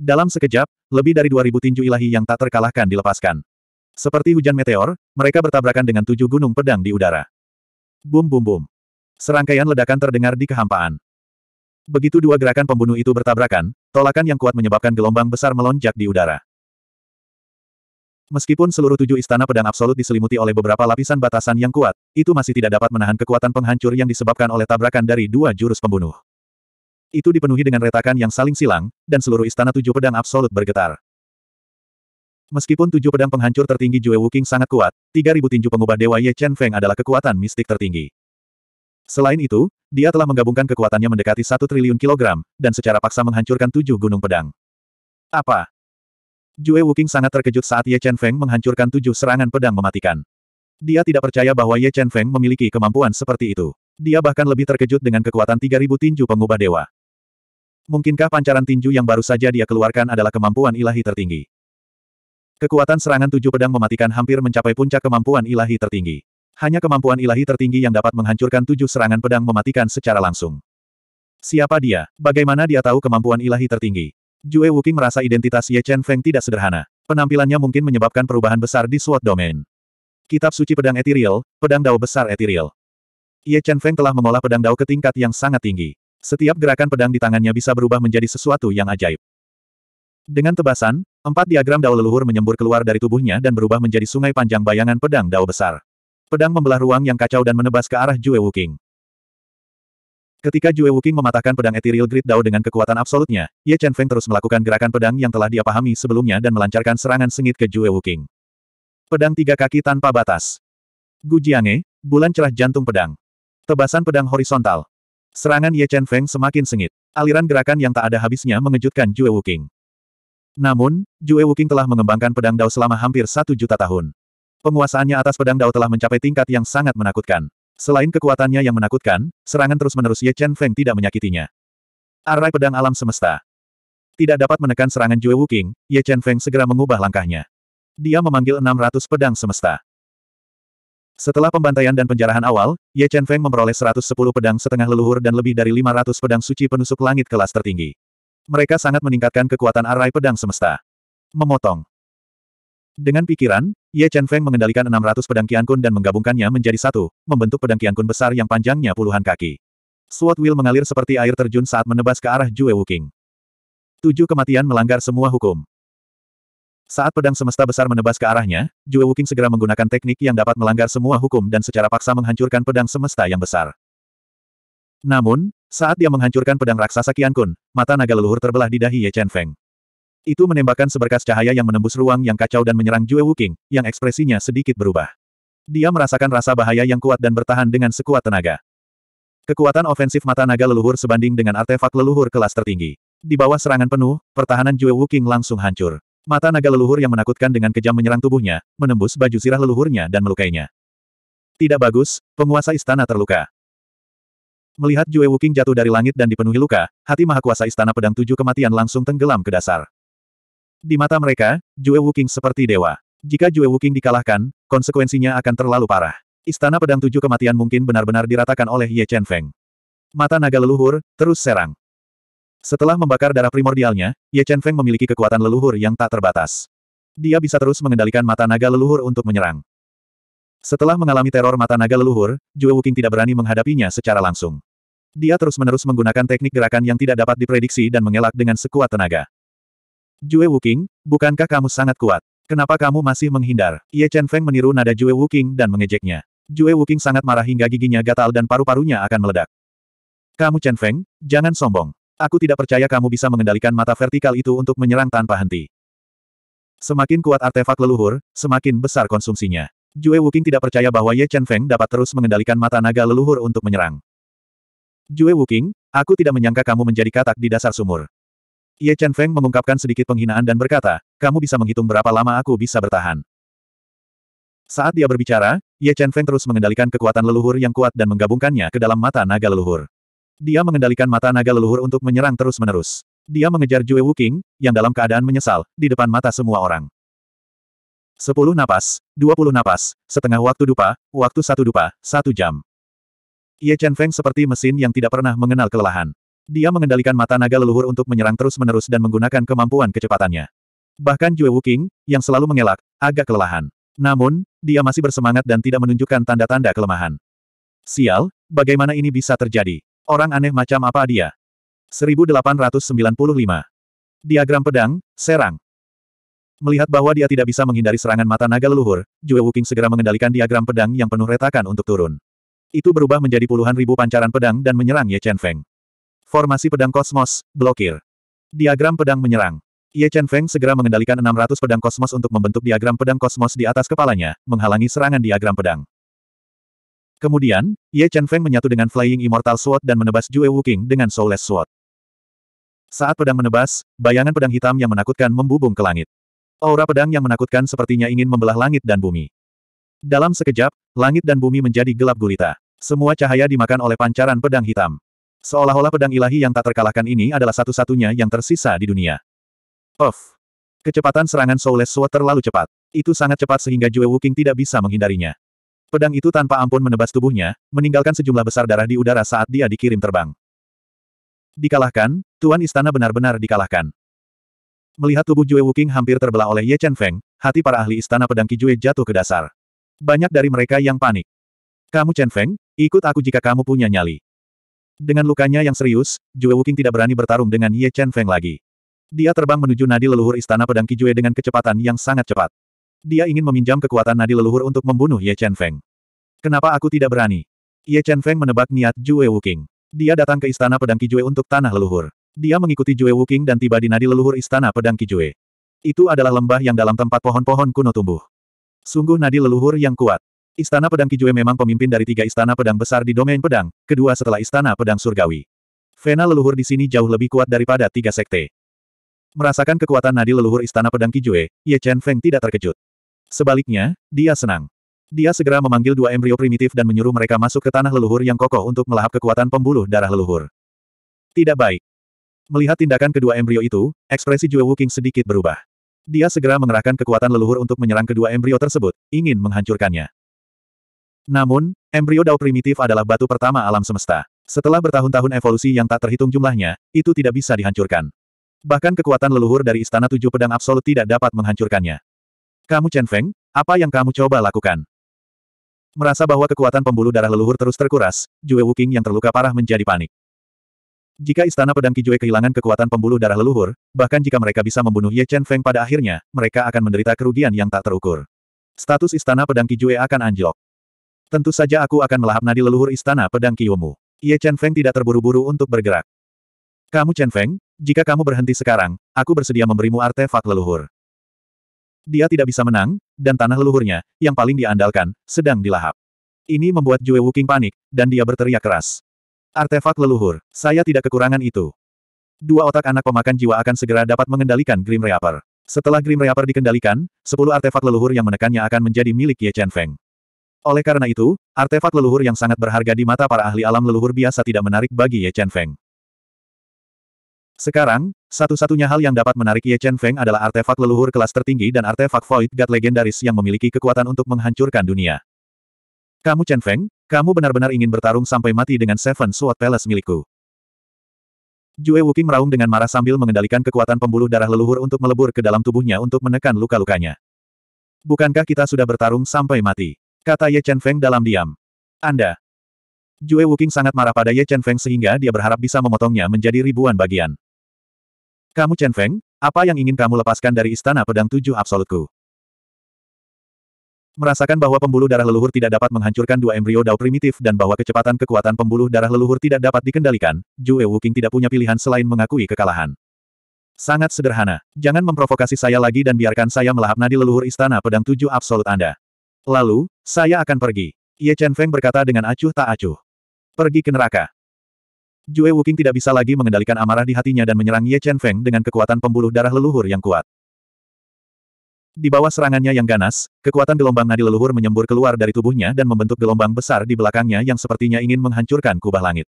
Dalam sekejap, lebih dari dua ribu tinju ilahi yang tak terkalahkan dilepaskan. Seperti hujan meteor, mereka bertabrakan dengan tujuh gunung pedang di udara. Bum bum bum. Serangkaian ledakan terdengar di kehampaan. Begitu dua gerakan pembunuh itu bertabrakan, tolakan yang kuat menyebabkan gelombang besar melonjak di udara. Meskipun seluruh tujuh istana pedang absolut diselimuti oleh beberapa lapisan batasan yang kuat, itu masih tidak dapat menahan kekuatan penghancur yang disebabkan oleh tabrakan dari dua jurus pembunuh. Itu dipenuhi dengan retakan yang saling silang, dan seluruh istana tujuh pedang absolut bergetar. Meskipun tujuh pedang penghancur tertinggi Jue Wuking sangat kuat, 3.000 tinju pengubah Dewa Ye Chen Feng adalah kekuatan mistik tertinggi. Selain itu, dia telah menggabungkan kekuatannya mendekati satu triliun kilogram, dan secara paksa menghancurkan tujuh gunung pedang. Apa? Jue Wuking sangat terkejut saat Ye Chen Feng menghancurkan tujuh serangan pedang mematikan. Dia tidak percaya bahwa Ye Chen Feng memiliki kemampuan seperti itu. Dia bahkan lebih terkejut dengan kekuatan 3000 tinju pengubah dewa. Mungkinkah pancaran tinju yang baru saja dia keluarkan adalah kemampuan ilahi tertinggi? Kekuatan serangan tujuh pedang mematikan hampir mencapai puncak kemampuan ilahi tertinggi. Hanya kemampuan ilahi tertinggi yang dapat menghancurkan tujuh serangan pedang mematikan secara langsung. Siapa dia? Bagaimana dia tahu kemampuan ilahi tertinggi? Jue Wuking merasa identitas Ye Chen Feng tidak sederhana. Penampilannya mungkin menyebabkan perubahan besar di SWOT Domain. Kitab Suci Pedang Ethereal, Pedang Dao Besar Ethereal. Ye Chen Feng telah mengolah pedang Dao ke tingkat yang sangat tinggi. Setiap gerakan pedang di tangannya bisa berubah menjadi sesuatu yang ajaib. Dengan tebasan, empat diagram Dao leluhur menyembur keluar dari tubuhnya dan berubah menjadi sungai panjang bayangan pedang Dao besar. Pedang membelah ruang yang kacau dan menebas ke arah Jue Wuking. Ketika Jue Wuking mematahkan pedang Ethereal Grid Dao dengan kekuatan absolutnya, Ye Chen Feng terus melakukan gerakan pedang yang telah dia pahami sebelumnya dan melancarkan serangan sengit ke Jue Wuking. Pedang tiga kaki tanpa batas. Gu Gujiange, bulan cerah jantung pedang. Tebasan pedang horizontal. Serangan Ye Chen Feng semakin sengit. Aliran gerakan yang tak ada habisnya mengejutkan Jue Wuking. Namun, Jue Wuking telah mengembangkan pedang Dao selama hampir satu juta tahun. Penguasaannya atas pedang Dao telah mencapai tingkat yang sangat menakutkan. Selain kekuatannya yang menakutkan, serangan terus-menerus Ye Chen Feng tidak menyakitinya. Arai pedang alam semesta. Tidak dapat menekan serangan Jue Wuking. Ye Chen Feng segera mengubah langkahnya. Dia memanggil 600 pedang semesta. Setelah pembantaian dan penjarahan awal, Ye Chen Feng memperoleh 110 pedang setengah leluhur dan lebih dari 500 pedang suci penusuk langit kelas tertinggi. Mereka sangat meningkatkan kekuatan arai pedang semesta. Memotong. Dengan pikiran, Ye Chen Feng mengendalikan 600 pedang Qiankun dan menggabungkannya menjadi satu, membentuk pedang Qiankun besar yang panjangnya puluhan kaki. Sword Will mengalir seperti air terjun saat menebas ke arah Jue Wuking. Tujuh kematian melanggar semua hukum. Saat pedang semesta besar menebas ke arahnya, Jue Wuking segera menggunakan teknik yang dapat melanggar semua hukum dan secara paksa menghancurkan pedang semesta yang besar. Namun, saat dia menghancurkan pedang raksasa Qiankun, mata naga leluhur terbelah di dahi Ye Chen Feng. Itu menembakkan seberkas cahaya yang menembus ruang yang kacau dan menyerang Jue Wuking, yang ekspresinya sedikit berubah. Dia merasakan rasa bahaya yang kuat dan bertahan dengan sekuat tenaga. Kekuatan ofensif mata naga leluhur sebanding dengan artefak leluhur kelas tertinggi. Di bawah serangan penuh, pertahanan Jue Wuking langsung hancur. Mata naga leluhur yang menakutkan dengan kejam menyerang tubuhnya, menembus baju sirah leluhurnya dan melukainya. Tidak bagus, penguasa istana terluka. Melihat Jue Wuking jatuh dari langit dan dipenuhi luka, hati mahakuasa istana pedang tujuh kematian langsung tenggelam ke dasar. Di mata mereka, Jue Wuking seperti dewa. Jika Jue Wuking dikalahkan, konsekuensinya akan terlalu parah. Istana pedang tujuh kematian mungkin benar-benar diratakan oleh Ye Chen Feng. Mata naga leluhur, terus serang. Setelah membakar darah primordialnya, Ye Chen Feng memiliki kekuatan leluhur yang tak terbatas. Dia bisa terus mengendalikan mata naga leluhur untuk menyerang. Setelah mengalami teror mata naga leluhur, Jue Wuking tidak berani menghadapinya secara langsung. Dia terus-menerus menggunakan teknik gerakan yang tidak dapat diprediksi dan mengelak dengan sekuat tenaga. Jue Wuking, bukankah kamu sangat kuat? Kenapa kamu masih menghindar? Ye Chen Feng meniru nada Jue Wuking dan mengejeknya. Jue Wuking sangat marah hingga giginya gatal dan paru-parunya akan meledak. Kamu Chen Feng, jangan sombong. Aku tidak percaya kamu bisa mengendalikan mata vertikal itu untuk menyerang tanpa henti. Semakin kuat artefak leluhur, semakin besar konsumsinya. Jue Wuking tidak percaya bahwa Ye Chen Feng dapat terus mengendalikan mata naga leluhur untuk menyerang. Jue Wuking, aku tidak menyangka kamu menjadi katak di dasar sumur. Ye Chen Feng mengungkapkan sedikit penghinaan dan berkata, kamu bisa menghitung berapa lama aku bisa bertahan. Saat dia berbicara, Ye Chen Feng terus mengendalikan kekuatan leluhur yang kuat dan menggabungkannya ke dalam mata naga leluhur. Dia mengendalikan mata naga leluhur untuk menyerang terus-menerus. Dia mengejar Jue Wuking, yang dalam keadaan menyesal, di depan mata semua orang. Sepuluh napas, dua puluh napas, setengah waktu dupa, waktu satu dupa, satu jam. Ye Chen Feng seperti mesin yang tidak pernah mengenal kelelahan. Dia mengendalikan mata naga leluhur untuk menyerang terus-menerus dan menggunakan kemampuan kecepatannya. Bahkan Jue Wuking, yang selalu mengelak, agak kelelahan. Namun, dia masih bersemangat dan tidak menunjukkan tanda-tanda kelemahan. Sial, bagaimana ini bisa terjadi? Orang aneh macam apa dia? 1895. Diagram pedang, serang. Melihat bahwa dia tidak bisa menghindari serangan mata naga leluhur, Jue Wuking segera mengendalikan diagram pedang yang penuh retakan untuk turun. Itu berubah menjadi puluhan ribu pancaran pedang dan menyerang Ye Chen Feng. Formasi pedang kosmos, blokir. Diagram pedang menyerang. Ye Chen Feng segera mengendalikan 600 pedang kosmos untuk membentuk diagram pedang kosmos di atas kepalanya, menghalangi serangan diagram pedang. Kemudian, Ye Chen Feng menyatu dengan Flying Immortal Sword dan menebas Jue Wuking dengan Soulless Sword. Saat pedang menebas, bayangan pedang hitam yang menakutkan membubung ke langit. Aura pedang yang menakutkan sepertinya ingin membelah langit dan bumi. Dalam sekejap, langit dan bumi menjadi gelap gulita. Semua cahaya dimakan oleh pancaran pedang hitam. Seolah-olah pedang ilahi yang tak terkalahkan ini adalah satu-satunya yang tersisa di dunia. Of! Kecepatan serangan Soulless Sword terlalu cepat. Itu sangat cepat sehingga Jue Wuking tidak bisa menghindarinya. Pedang itu tanpa ampun menebas tubuhnya, meninggalkan sejumlah besar darah di udara saat dia dikirim terbang. Dikalahkan, Tuan Istana benar-benar dikalahkan. Melihat tubuh Jue Wuking hampir terbelah oleh Ye Chen Feng, hati para ahli istana pedang Ki Jue jatuh ke dasar. Banyak dari mereka yang panik. Kamu Chen Feng, ikut aku jika kamu punya nyali. Dengan lukanya yang serius, Jue Wuking tidak berani bertarung dengan Ye Chen Feng lagi. Dia terbang menuju nadi leluhur istana pedang Kijue dengan kecepatan yang sangat cepat. Dia ingin meminjam kekuatan nadi leluhur untuk membunuh Ye Chen Feng. Kenapa aku tidak berani? Ye Chen Feng menebak niat Jue Wuking. Dia datang ke istana pedang Kijue untuk tanah leluhur. Dia mengikuti Jue Wuking dan tiba di nadi leluhur istana pedang Kijue. Itu adalah lembah yang dalam tempat pohon-pohon kuno tumbuh. Sungguh nadi leluhur yang kuat. Istana Pedang Kijue memang pemimpin dari tiga istana pedang besar di domain pedang, kedua setelah Istana Pedang Surgawi. Vena leluhur di sini jauh lebih kuat daripada tiga sekte. Merasakan kekuatan nadi leluhur Istana Pedang Kijue, Ye Chen Feng tidak terkejut. Sebaliknya, dia senang. Dia segera memanggil dua embrio primitif dan menyuruh mereka masuk ke tanah leluhur yang kokoh untuk melahap kekuatan pembuluh darah leluhur. Tidak baik. Melihat tindakan kedua embrio itu, ekspresi Jue Wuking sedikit berubah. Dia segera mengerahkan kekuatan leluhur untuk menyerang kedua embrio tersebut, ingin menghancurkannya. Namun, embrio Dao primitif adalah batu pertama alam semesta. Setelah bertahun-tahun evolusi yang tak terhitung jumlahnya, itu tidak bisa dihancurkan. Bahkan kekuatan leluhur dari Istana Tujuh Pedang Absolut tidak dapat menghancurkannya. Kamu Chen Feng, apa yang kamu coba lakukan? Merasa bahwa kekuatan pembuluh darah leluhur terus terkuras, Jue Wuking yang terluka parah menjadi panik. Jika Istana Pedang Kijue kehilangan kekuatan pembuluh darah leluhur, bahkan jika mereka bisa membunuh Ye Chen Feng pada akhirnya, mereka akan menderita kerugian yang tak terukur. Status Istana Pedang Kijue akan anjlok. Tentu saja aku akan melahap nadi leluhur istana pedang Kiyomu. Ye Chen Feng tidak terburu-buru untuk bergerak. Kamu Chen Feng, jika kamu berhenti sekarang, aku bersedia memberimu artefak leluhur. Dia tidak bisa menang, dan tanah leluhurnya, yang paling diandalkan, sedang dilahap. Ini membuat Jue Wuking panik, dan dia berteriak keras. Artefak leluhur, saya tidak kekurangan itu. Dua otak anak pemakan jiwa akan segera dapat mengendalikan Grim Reaper. Setelah Grim Reaper dikendalikan, sepuluh artefak leluhur yang menekannya akan menjadi milik Ye Chen Feng. Oleh karena itu, artefak leluhur yang sangat berharga di mata para ahli alam leluhur biasa tidak menarik bagi Ye Chen Feng. Sekarang, satu-satunya hal yang dapat menarik Ye Chen Feng adalah artefak leluhur kelas tertinggi dan artefak Void God legendaris yang memiliki kekuatan untuk menghancurkan dunia. Kamu Chen Feng, kamu benar-benar ingin bertarung sampai mati dengan Seven Sword Palace milikku. Jue Wuking meraung dengan marah sambil mengendalikan kekuatan pembuluh darah leluhur untuk melebur ke dalam tubuhnya untuk menekan luka-lukanya. Bukankah kita sudah bertarung sampai mati? Kata Ye Chen Feng dalam diam. Anda. Jue Wuking sangat marah pada Ye Chen Feng sehingga dia berharap bisa memotongnya menjadi ribuan bagian. Kamu Chen Feng, apa yang ingin kamu lepaskan dari istana pedang tujuh absolutku? Merasakan bahwa pembuluh darah leluhur tidak dapat menghancurkan dua embrio dao primitif dan bahwa kecepatan kekuatan pembuluh darah leluhur tidak dapat dikendalikan, Jue Wuking tidak punya pilihan selain mengakui kekalahan. Sangat sederhana. Jangan memprovokasi saya lagi dan biarkan saya melahap nadi leluhur istana pedang tujuh absolut Anda. Lalu, saya akan pergi. Ye Chen Feng berkata dengan acuh tak acuh. Pergi ke neraka. Jue Wuking tidak bisa lagi mengendalikan amarah di hatinya dan menyerang Ye Chen Feng dengan kekuatan pembuluh darah leluhur yang kuat. Di bawah serangannya yang ganas, kekuatan gelombang nadi leluhur menyembur keluar dari tubuhnya dan membentuk gelombang besar di belakangnya yang sepertinya ingin menghancurkan kubah langit.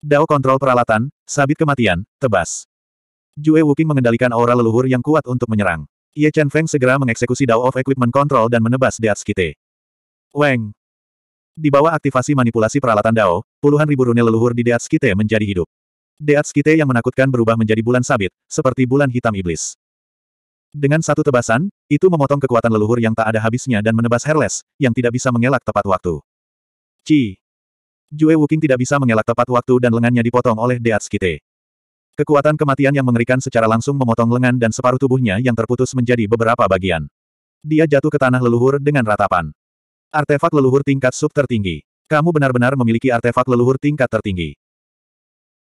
Dao kontrol peralatan, sabit kematian, tebas. Jue Wuking mengendalikan aura leluhur yang kuat untuk menyerang. Ye Chen Feng segera mengeksekusi Dao of Equipment Control dan menebas Deat Skite. Weng! Di bawah aktivasi manipulasi peralatan Dao, puluhan ribu rune leluhur di Deat Skite menjadi hidup. Deat Skite yang menakutkan berubah menjadi bulan sabit, seperti bulan hitam iblis. Dengan satu tebasan, itu memotong kekuatan leluhur yang tak ada habisnya dan menebas Herles, yang tidak bisa mengelak tepat waktu. Ci! Jue Wuking tidak bisa mengelak tepat waktu dan lengannya dipotong oleh Deat Skite. Kekuatan kematian yang mengerikan secara langsung memotong lengan dan separuh tubuhnya yang terputus menjadi beberapa bagian. Dia jatuh ke tanah leluhur dengan ratapan. Artefak leluhur tingkat sub tertinggi. Kamu benar-benar memiliki artefak leluhur tingkat tertinggi.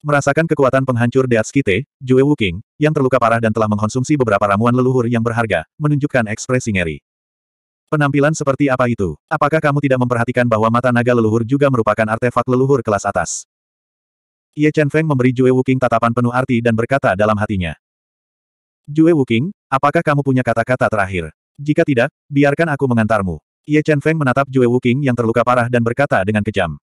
Merasakan kekuatan penghancur Skite, Jue Wuking, yang terluka parah dan telah mengkonsumsi beberapa ramuan leluhur yang berharga, menunjukkan ekspresi ngeri. Penampilan seperti apa itu? Apakah kamu tidak memperhatikan bahwa mata naga leluhur juga merupakan artefak leluhur kelas atas? Ye Chen Feng memberi Jue Wuking tatapan penuh arti dan berkata dalam hatinya. Jue Wuking, apakah kamu punya kata-kata terakhir? Jika tidak, biarkan aku mengantarmu. Ye Chen Feng menatap Jue Wuking yang terluka parah dan berkata dengan kejam.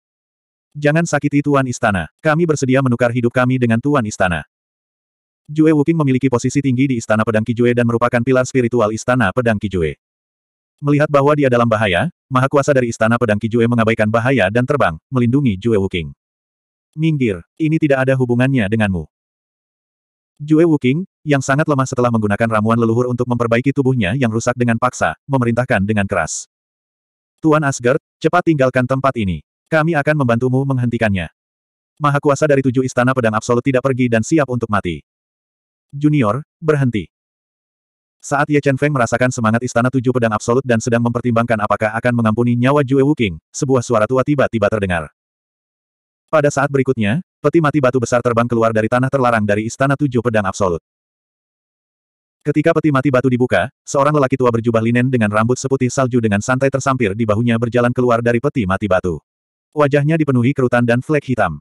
Jangan sakiti Tuan Istana. Kami bersedia menukar hidup kami dengan Tuan Istana. Jue Wuking memiliki posisi tinggi di Istana Pedang Kijue dan merupakan pilar spiritual Istana Pedang Kijue. Melihat bahwa dia dalam bahaya, Maha Kuasa dari Istana Pedang Kijue mengabaikan bahaya dan terbang, melindungi Jue Wuking. Minggir, ini tidak ada hubungannya denganmu. Jue Wuking, yang sangat lemah setelah menggunakan ramuan leluhur untuk memperbaiki tubuhnya yang rusak dengan paksa, memerintahkan dengan keras. Tuan Asgard, cepat tinggalkan tempat ini. Kami akan membantumu menghentikannya. Maha kuasa dari tujuh istana pedang absolut tidak pergi dan siap untuk mati. Junior, berhenti. Saat Ye Chen Feng merasakan semangat istana tujuh pedang absolut dan sedang mempertimbangkan apakah akan mengampuni nyawa Jue Wuking, sebuah suara tua tiba-tiba terdengar. Pada saat berikutnya, peti mati batu besar terbang keluar dari tanah terlarang dari Istana Tujuh Pedang Absolut. Ketika peti mati batu dibuka, seorang lelaki tua berjubah linen dengan rambut seputih salju dengan santai tersampir di bahunya berjalan keluar dari peti mati batu. Wajahnya dipenuhi kerutan dan flek hitam.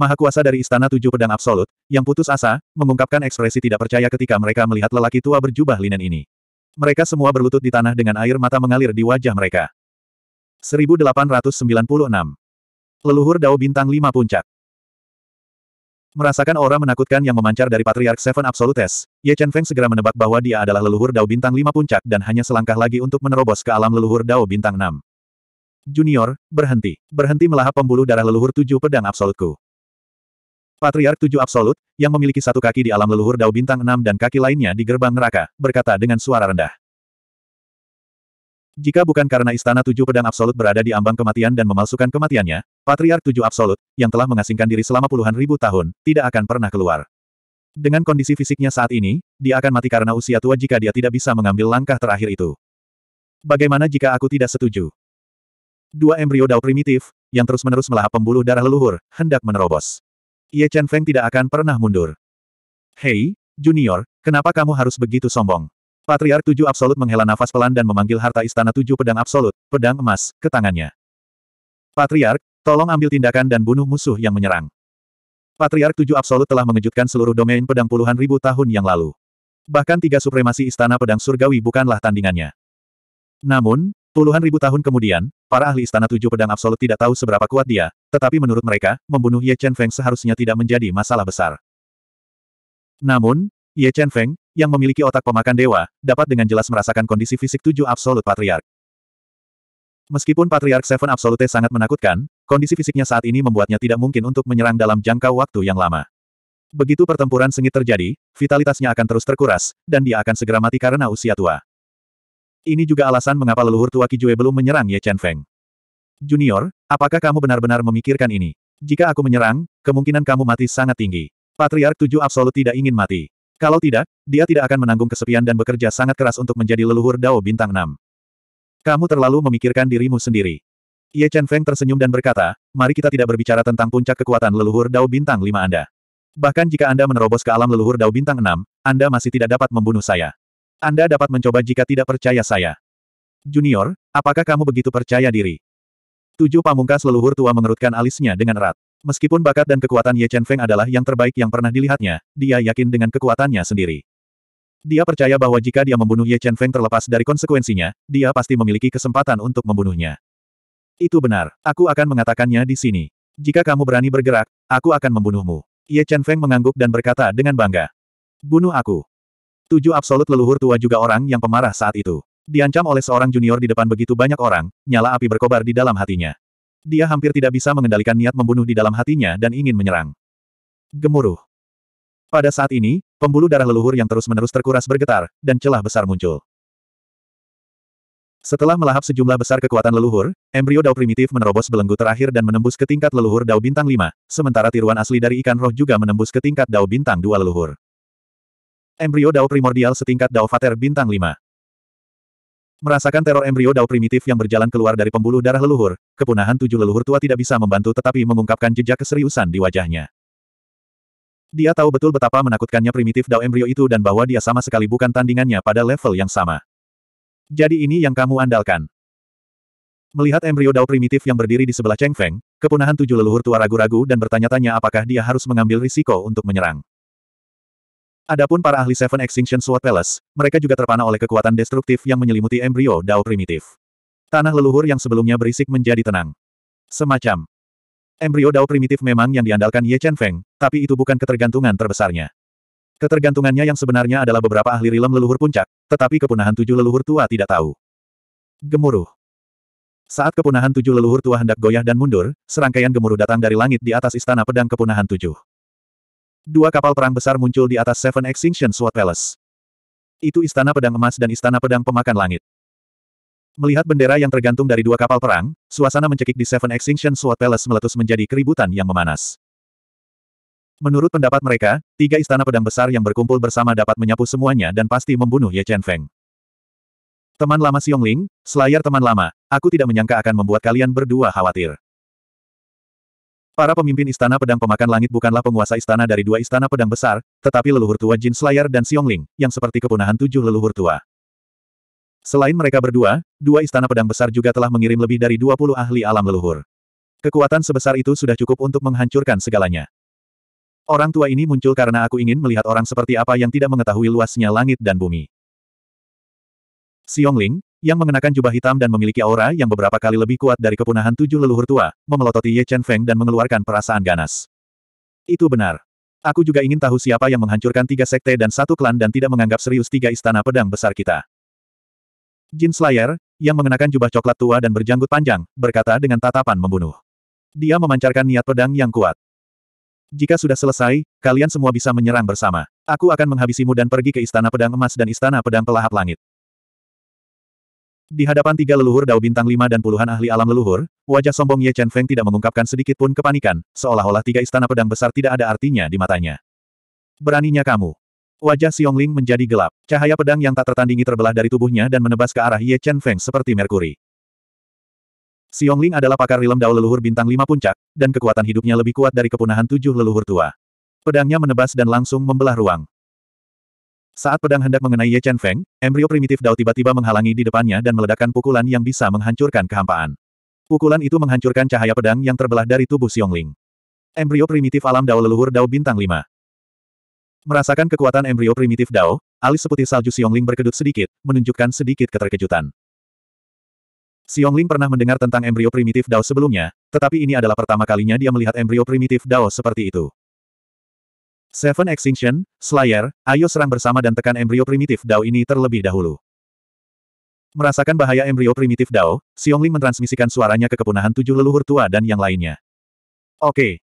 Maha kuasa dari Istana Tujuh Pedang Absolut, yang putus asa, mengungkapkan ekspresi tidak percaya ketika mereka melihat lelaki tua berjubah linen ini. Mereka semua berlutut di tanah dengan air mata mengalir di wajah mereka. 1896 Leluhur Dao Bintang Lima Puncak. Merasakan aura menakutkan yang memancar dari Patriark Seven Absolutes, Ye Chen Feng segera menebak bahwa dia adalah leluhur Dao Bintang Lima Puncak dan hanya selangkah lagi untuk menerobos ke alam leluhur Dao Bintang Enam. Junior, berhenti. Berhenti melahap pembuluh darah leluhur tujuh pedang absolutku. Patriark tujuh absolut, yang memiliki satu kaki di alam leluhur Dao Bintang Enam dan kaki lainnya di gerbang neraka, berkata dengan suara rendah. Jika bukan karena Istana Tujuh Pedang Absolut berada di ambang kematian dan memalsukan kematiannya, Patriark Tujuh Absolut, yang telah mengasingkan diri selama puluhan ribu tahun, tidak akan pernah keluar. Dengan kondisi fisiknya saat ini, dia akan mati karena usia tua jika dia tidak bisa mengambil langkah terakhir itu. Bagaimana jika aku tidak setuju? Dua embrio dao primitif, yang terus-menerus melahap pembuluh darah leluhur, hendak menerobos. Ye Chen Feng tidak akan pernah mundur. Hei, Junior, kenapa kamu harus begitu sombong? Patriark Tujuh Absolut menghela nafas pelan dan memanggil harta istana Tujuh Pedang Absolut, pedang emas, ke tangannya. Patriark, tolong ambil tindakan dan bunuh musuh yang menyerang. Patriark Tujuh Absolut telah mengejutkan seluruh domain pedang puluhan ribu tahun yang lalu. Bahkan tiga supremasi istana pedang surgawi bukanlah tandingannya. Namun, puluhan ribu tahun kemudian, para ahli istana Tujuh Pedang Absolut tidak tahu seberapa kuat dia, tetapi menurut mereka, membunuh Ye Chen Feng seharusnya tidak menjadi masalah besar. Namun, Ye Chen Feng, yang memiliki otak pemakan dewa, dapat dengan jelas merasakan kondisi fisik tujuh absolut patriark. Meskipun Patriark Seven Absolute sangat menakutkan, kondisi fisiknya saat ini membuatnya tidak mungkin untuk menyerang dalam jangka waktu yang lama. Begitu pertempuran sengit terjadi, vitalitasnya akan terus terkuras, dan dia akan segera mati karena usia tua. Ini juga alasan mengapa leluhur tua Kijue belum menyerang Ye Chen Feng. Junior, apakah kamu benar-benar memikirkan ini? Jika aku menyerang, kemungkinan kamu mati sangat tinggi. Patriark Tujuh Absolut tidak ingin mati. Kalau tidak, dia tidak akan menanggung kesepian dan bekerja sangat keras untuk menjadi leluhur Dao Bintang 6. Kamu terlalu memikirkan dirimu sendiri. Ye Chen Feng tersenyum dan berkata, mari kita tidak berbicara tentang puncak kekuatan leluhur Dao Bintang 5 Anda. Bahkan jika Anda menerobos ke alam leluhur Dao Bintang 6, Anda masih tidak dapat membunuh saya. Anda dapat mencoba jika tidak percaya saya. Junior, apakah kamu begitu percaya diri? Tujuh pamungkas leluhur tua mengerutkan alisnya dengan erat. Meskipun bakat dan kekuatan Ye Chen Feng adalah yang terbaik yang pernah dilihatnya, dia yakin dengan kekuatannya sendiri. Dia percaya bahwa jika dia membunuh Ye Chen Feng terlepas dari konsekuensinya, dia pasti memiliki kesempatan untuk membunuhnya. Itu benar, aku akan mengatakannya di sini. Jika kamu berani bergerak, aku akan membunuhmu. Ye Chen Feng mengangguk dan berkata dengan bangga. Bunuh aku. Tujuh absolut leluhur tua juga orang yang pemarah saat itu. Diancam oleh seorang junior di depan begitu banyak orang, nyala api berkobar di dalam hatinya. Dia hampir tidak bisa mengendalikan niat membunuh di dalam hatinya dan ingin menyerang. Gemuruh. Pada saat ini, pembuluh darah leluhur yang terus-menerus terkuras bergetar, dan celah besar muncul. Setelah melahap sejumlah besar kekuatan leluhur, embrio dao primitif menerobos belenggu terakhir dan menembus ke tingkat leluhur dao bintang 5, sementara tiruan asli dari ikan roh juga menembus ke tingkat dao bintang 2 leluhur. Embrio dao primordial setingkat dao fater bintang 5. Merasakan teror embrio dao primitif yang berjalan keluar dari pembuluh darah leluhur, kepunahan tujuh leluhur tua tidak bisa membantu tetapi mengungkapkan jejak keseriusan di wajahnya. Dia tahu betul betapa menakutkannya primitif dao embrio itu dan bahwa dia sama sekali bukan tandingannya pada level yang sama. Jadi ini yang kamu andalkan. Melihat embrio dao primitif yang berdiri di sebelah Cheng Feng, kepunahan tujuh leluhur tua ragu-ragu dan bertanya-tanya apakah dia harus mengambil risiko untuk menyerang. Adapun para ahli Seven Extinction Sword Palace, mereka juga terpana oleh kekuatan destruktif yang menyelimuti embrio Dao primitif. Tanah leluhur yang sebelumnya berisik menjadi tenang. Semacam embrio Dao primitif memang yang diandalkan Ye Chen Feng, tapi itu bukan ketergantungan terbesarnya. Ketergantungannya yang sebenarnya adalah beberapa ahli rilem leluhur puncak, tetapi kepunahan tujuh leluhur tua tidak tahu. Gemuruh. Saat kepunahan tujuh leluhur tua hendak goyah dan mundur, serangkaian gemuruh datang dari langit di atas istana pedang kepunahan tujuh dua kapal perang besar muncul di atas Seven Extinction Sword Palace. Itu Istana Pedang Emas dan Istana Pedang Pemakan Langit. Melihat bendera yang tergantung dari dua kapal perang, suasana mencekik di Seven Extinction Sword Palace meletus menjadi keributan yang memanas. Menurut pendapat mereka, tiga istana pedang besar yang berkumpul bersama dapat menyapu semuanya dan pasti membunuh Ye Chen Feng. Teman lama Xiong Ling, selayar teman lama, aku tidak menyangka akan membuat kalian berdua khawatir. Para pemimpin Istana Pedang Pemakan Langit bukanlah penguasa istana dari dua istana pedang besar, tetapi leluhur tua Jin Slayer dan Xiongling, yang seperti kepunahan tujuh leluhur tua. Selain mereka berdua, dua istana pedang besar juga telah mengirim lebih dari 20 ahli alam leluhur. Kekuatan sebesar itu sudah cukup untuk menghancurkan segalanya. Orang tua ini muncul karena aku ingin melihat orang seperti apa yang tidak mengetahui luasnya langit dan bumi. Xiongling, yang mengenakan jubah hitam dan memiliki aura yang beberapa kali lebih kuat dari kepunahan tujuh leluhur tua, memelototi Ye Chen Feng dan mengeluarkan perasaan ganas. Itu benar. Aku juga ingin tahu siapa yang menghancurkan tiga sekte dan satu klan dan tidak menganggap serius tiga istana pedang besar kita. Jin Slayer, yang mengenakan jubah coklat tua dan berjanggut panjang, berkata dengan tatapan membunuh. Dia memancarkan niat pedang yang kuat. Jika sudah selesai, kalian semua bisa menyerang bersama. Aku akan menghabisimu dan pergi ke Istana Pedang Emas dan Istana Pedang Pelahap Langit. Di hadapan tiga leluhur dao bintang lima dan puluhan ahli alam leluhur, wajah sombong Ye Chen Feng tidak mengungkapkan sedikit pun kepanikan, seolah-olah tiga istana pedang besar tidak ada artinya di matanya. Beraninya kamu. Wajah Ling menjadi gelap. Cahaya pedang yang tak tertandingi terbelah dari tubuhnya dan menebas ke arah Ye Chen Feng seperti merkuri. Ling adalah pakar rilem dao leluhur bintang lima puncak, dan kekuatan hidupnya lebih kuat dari kepunahan tujuh leluhur tua. Pedangnya menebas dan langsung membelah ruang. Saat pedang hendak mengenai Ye Chen Feng, embrio primitif Dao tiba-tiba menghalangi di depannya dan meledakkan pukulan yang bisa menghancurkan kehampaan. Pukulan itu menghancurkan cahaya pedang yang terbelah dari tubuh Xiongling. Embrio primitif alam Dao leluhur Dao bintang 5. Merasakan kekuatan embrio primitif Dao, alis seputih salju Xiongling berkedut sedikit, menunjukkan sedikit keterkejutan. Xiongling pernah mendengar tentang embrio primitif Dao sebelumnya, tetapi ini adalah pertama kalinya dia melihat embrio primitif Dao seperti itu. Seven Extinction, Slayer, ayo serang bersama dan tekan embrio primitif Dao ini terlebih dahulu. Merasakan bahaya embrio primitif Dao, Ling mentransmisikan suaranya ke kepunahan tujuh leluhur tua dan yang lainnya. Oke.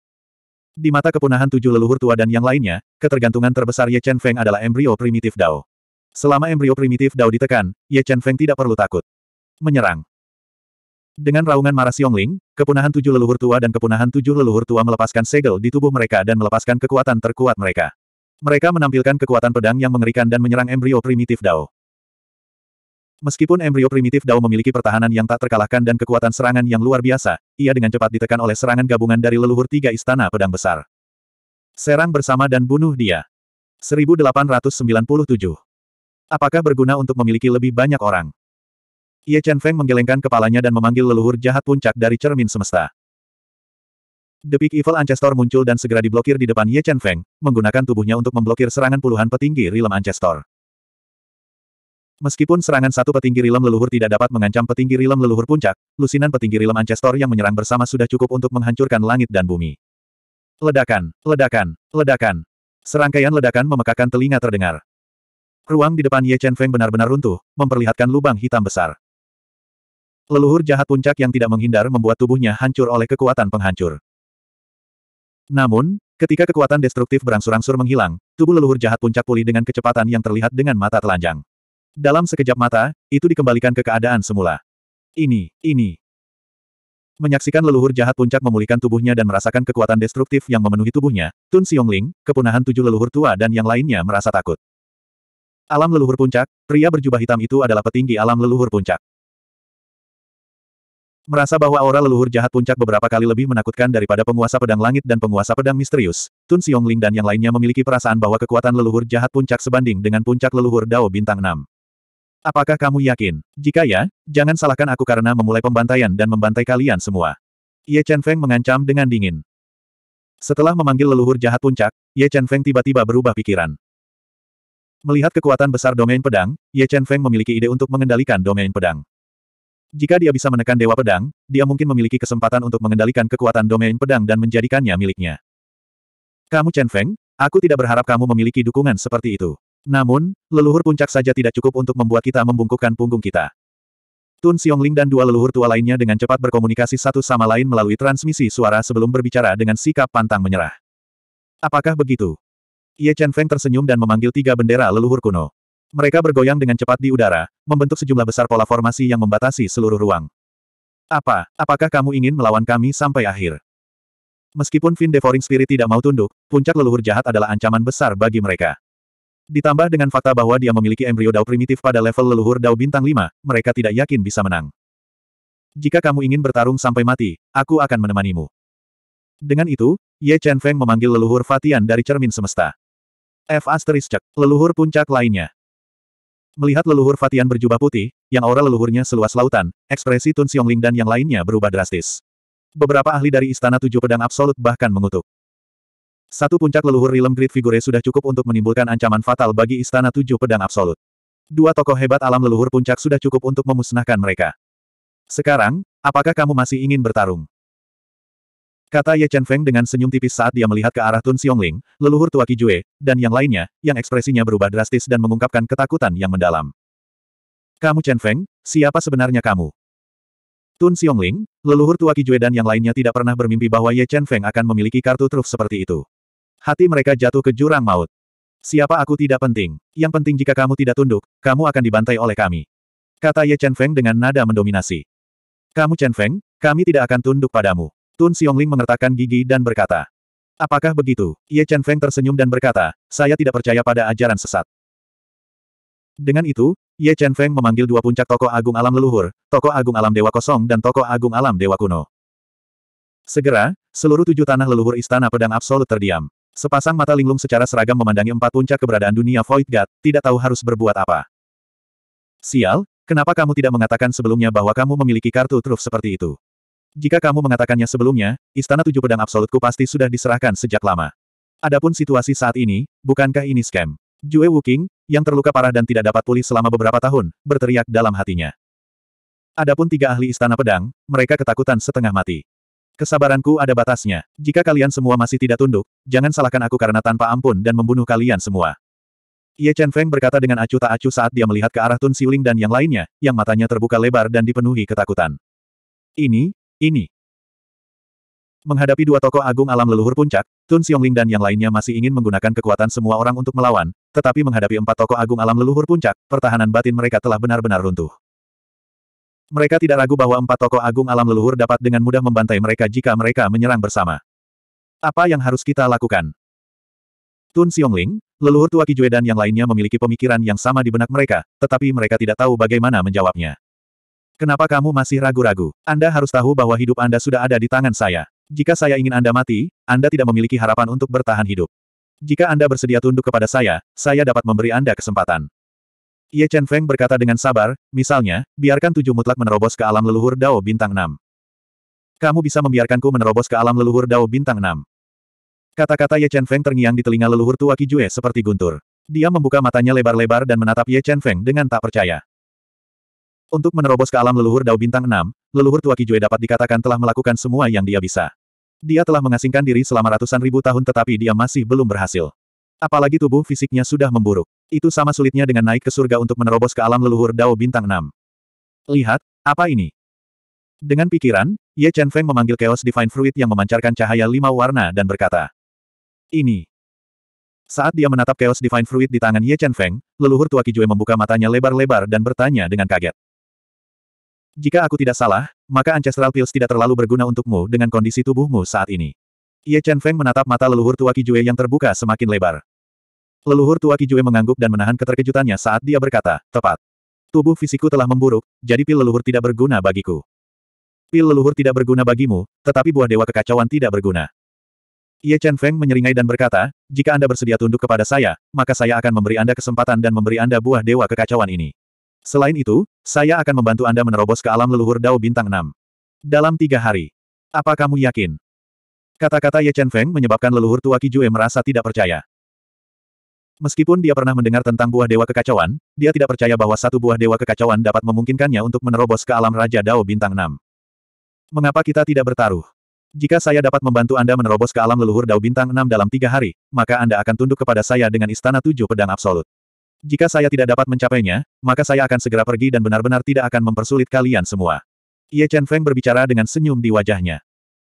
Di mata kepunahan tujuh leluhur tua dan yang lainnya, ketergantungan terbesar Ye Chen Feng adalah embrio primitif Dao. Selama embrio primitif Dao ditekan, Ye Chen Feng tidak perlu takut. Menyerang. Dengan raungan marah Xiongling, kepunahan tujuh leluhur tua dan kepunahan tujuh leluhur tua melepaskan segel di tubuh mereka dan melepaskan kekuatan terkuat mereka. Mereka menampilkan kekuatan pedang yang mengerikan dan menyerang embrio primitif Dao. Meskipun embrio primitif Dao memiliki pertahanan yang tak terkalahkan dan kekuatan serangan yang luar biasa, ia dengan cepat ditekan oleh serangan gabungan dari leluhur tiga istana pedang besar. Serang bersama dan bunuh dia. 1897. Apakah berguna untuk memiliki lebih banyak orang? Ye Chen Feng menggelengkan kepalanya dan memanggil leluhur jahat puncak dari cermin semesta. The Depik Evil Ancestor muncul dan segera diblokir di depan Ye Chen Feng, menggunakan tubuhnya untuk memblokir serangan puluhan petinggi rilem Ancestor. Meskipun serangan satu petinggi rilem leluhur tidak dapat mengancam petinggi rilem leluhur puncak, lusinan petinggi rilem Ancestor yang menyerang bersama sudah cukup untuk menghancurkan langit dan bumi. Ledakan, ledakan, ledakan. Serangkaian ledakan memekakan telinga terdengar. Ruang di depan Ye Chen Feng benar-benar runtuh, memperlihatkan lubang hitam besar. Leluhur jahat puncak yang tidak menghindar membuat tubuhnya hancur oleh kekuatan penghancur. Namun, ketika kekuatan destruktif berangsur-angsur menghilang, tubuh leluhur jahat puncak pulih dengan kecepatan yang terlihat dengan mata telanjang. Dalam sekejap mata, itu dikembalikan ke keadaan semula. Ini, ini. Menyaksikan leluhur jahat puncak memulihkan tubuhnya dan merasakan kekuatan destruktif yang memenuhi tubuhnya, Tun Xiongling, kepunahan tujuh leluhur tua dan yang lainnya merasa takut. Alam leluhur puncak, pria berjubah hitam itu adalah petinggi alam leluhur puncak. Merasa bahwa aura leluhur jahat puncak beberapa kali lebih menakutkan daripada penguasa pedang langit dan penguasa pedang misterius, Tun Ling dan yang lainnya memiliki perasaan bahwa kekuatan leluhur jahat puncak sebanding dengan puncak leluhur Dao Bintang 6. Apakah kamu yakin? Jika ya, jangan salahkan aku karena memulai pembantaian dan membantai kalian semua. Ye Chen Feng mengancam dengan dingin. Setelah memanggil leluhur jahat puncak, Ye Chen Feng tiba-tiba berubah pikiran. Melihat kekuatan besar domain pedang, Ye Chen Feng memiliki ide untuk mengendalikan domain pedang. Jika dia bisa menekan Dewa Pedang, dia mungkin memiliki kesempatan untuk mengendalikan kekuatan domain pedang dan menjadikannya miliknya. Kamu Chen Feng, aku tidak berharap kamu memiliki dukungan seperti itu. Namun, leluhur puncak saja tidak cukup untuk membuat kita membungkukkan punggung kita. Tun Ling dan dua leluhur tua lainnya dengan cepat berkomunikasi satu sama lain melalui transmisi suara sebelum berbicara dengan sikap pantang menyerah. Apakah begitu? Ye Chen Feng tersenyum dan memanggil tiga bendera leluhur kuno. Mereka bergoyang dengan cepat di udara, membentuk sejumlah besar pola formasi yang membatasi seluruh ruang. Apa, apakah kamu ingin melawan kami sampai akhir? Meskipun Fin Devouring Spirit tidak mau tunduk, puncak leluhur jahat adalah ancaman besar bagi mereka. Ditambah dengan fakta bahwa dia memiliki embrio dao primitif pada level leluhur dao bintang 5, mereka tidak yakin bisa menang. Jika kamu ingin bertarung sampai mati, aku akan menemanimu. Dengan itu, Ye Chen Feng memanggil leluhur Fatian dari cermin semesta. F asterisk cek, leluhur puncak lainnya. Melihat leluhur Fatian berjubah putih, yang aura leluhurnya seluas lautan, ekspresi Tun Xiongling dan yang lainnya berubah drastis. Beberapa ahli dari Istana Tujuh Pedang Absolut bahkan mengutuk. Satu puncak leluhur Realm Great Figure sudah cukup untuk menimbulkan ancaman fatal bagi Istana Tujuh Pedang Absolut. Dua tokoh hebat alam leluhur puncak sudah cukup untuk memusnahkan mereka. Sekarang, apakah kamu masih ingin bertarung? Kata Ye Chen Feng dengan senyum tipis saat dia melihat ke arah Tun Xiongling, leluhur tua Jue, dan yang lainnya, yang ekspresinya berubah drastis dan mengungkapkan ketakutan yang mendalam. Kamu Chen Feng, siapa sebenarnya kamu? Tun Xiongling, leluhur tua Jue dan yang lainnya tidak pernah bermimpi bahwa Ye Chen Feng akan memiliki kartu truf seperti itu. Hati mereka jatuh ke jurang maut. Siapa aku tidak penting. Yang penting jika kamu tidak tunduk, kamu akan dibantai oleh kami. Kata Ye Chen Feng dengan nada mendominasi. Kamu Chen Feng, kami tidak akan tunduk padamu. Tun Xiongling mengertakkan gigi dan berkata. Apakah begitu? Ye Chen Feng tersenyum dan berkata, saya tidak percaya pada ajaran sesat. Dengan itu, Ye Chen Feng memanggil dua puncak tokoh agung alam leluhur, tokoh agung alam dewa kosong dan tokoh agung alam dewa kuno. Segera, seluruh tujuh tanah leluhur istana pedang absolut terdiam. Sepasang mata linglung secara seragam memandangi empat puncak keberadaan dunia Void God, tidak tahu harus berbuat apa. Sial, kenapa kamu tidak mengatakan sebelumnya bahwa kamu memiliki kartu truf seperti itu? Jika kamu mengatakannya sebelumnya, Istana Tujuh Pedang Absolutku pasti sudah diserahkan sejak lama. Adapun situasi saat ini, bukankah ini scam? Jue Wuking, yang terluka parah dan tidak dapat pulih selama beberapa tahun, berteriak dalam hatinya. Adapun tiga ahli Istana Pedang, mereka ketakutan setengah mati. Kesabaranku ada batasnya. Jika kalian semua masih tidak tunduk, jangan salahkan aku karena tanpa ampun dan membunuh kalian semua. Ye Chen Feng berkata dengan acuh tak acuh saat dia melihat ke arah Tun Siuling dan yang lainnya, yang matanya terbuka lebar dan dipenuhi ketakutan. Ini, ini. Menghadapi dua tokoh agung alam leluhur puncak, Tun Ling dan yang lainnya masih ingin menggunakan kekuatan semua orang untuk melawan, tetapi menghadapi empat tokoh agung alam leluhur puncak, pertahanan batin mereka telah benar-benar runtuh. Mereka tidak ragu bahwa empat tokoh agung alam leluhur dapat dengan mudah membantai mereka jika mereka menyerang bersama. Apa yang harus kita lakukan? Tun Ling? leluhur tua Kijue dan yang lainnya memiliki pemikiran yang sama di benak mereka, tetapi mereka tidak tahu bagaimana menjawabnya. Kenapa kamu masih ragu-ragu? Anda harus tahu bahwa hidup Anda sudah ada di tangan saya. Jika saya ingin Anda mati, Anda tidak memiliki harapan untuk bertahan hidup. Jika Anda bersedia tunduk kepada saya, saya dapat memberi Anda kesempatan. Ye Chen Feng berkata dengan sabar, misalnya, biarkan tujuh mutlak menerobos ke alam leluhur Dao Bintang 6. Kamu bisa membiarkanku menerobos ke alam leluhur Dao Bintang 6. Kata-kata Ye Chen Feng terngiang di telinga leluhur tua Kijue seperti guntur. Dia membuka matanya lebar-lebar dan menatap Ye Chen Feng dengan tak percaya. Untuk menerobos ke alam leluhur Dao Bintang 6, leluhur tua Kijue dapat dikatakan telah melakukan semua yang dia bisa. Dia telah mengasingkan diri selama ratusan ribu tahun tetapi dia masih belum berhasil. Apalagi tubuh fisiknya sudah memburuk. Itu sama sulitnya dengan naik ke surga untuk menerobos ke alam leluhur Dao Bintang 6. Lihat, apa ini? Dengan pikiran, Ye Chen Feng memanggil Chaos Divine Fruit yang memancarkan cahaya lima warna dan berkata, Ini. Saat dia menatap Chaos Divine Fruit di tangan Ye Chen Feng, leluhur tua Kijue membuka matanya lebar-lebar dan bertanya dengan kaget. Jika aku tidak salah, maka Ancestral Pills tidak terlalu berguna untukmu dengan kondisi tubuhmu saat ini. Ye Chen Feng menatap mata leluhur tua Kijue yang terbuka semakin lebar. Leluhur tua Kijue mengangguk dan menahan keterkejutannya saat dia berkata, tepat. Tubuh fisiku telah memburuk, jadi pil leluhur tidak berguna bagiku. Pil leluhur tidak berguna bagimu, tetapi buah dewa kekacauan tidak berguna. Ye Chen Feng menyeringai dan berkata, jika Anda bersedia tunduk kepada saya, maka saya akan memberi Anda kesempatan dan memberi Anda buah dewa kekacauan ini. Selain itu, saya akan membantu Anda menerobos ke alam leluhur Dao Bintang 6. Dalam tiga hari. Apa kamu yakin? Kata-kata Ye Chen Feng menyebabkan leluhur tua Ki Ju'e merasa tidak percaya. Meskipun dia pernah mendengar tentang buah dewa kekacauan, dia tidak percaya bahwa satu buah dewa kekacauan dapat memungkinkannya untuk menerobos ke alam Raja Dao Bintang 6. Mengapa kita tidak bertaruh? Jika saya dapat membantu Anda menerobos ke alam leluhur Dao Bintang 6 dalam tiga hari, maka Anda akan tunduk kepada saya dengan Istana Tujuh Pedang Absolut. Jika saya tidak dapat mencapainya, maka saya akan segera pergi dan benar-benar tidak akan mempersulit kalian semua. Ye Chen Feng berbicara dengan senyum di wajahnya.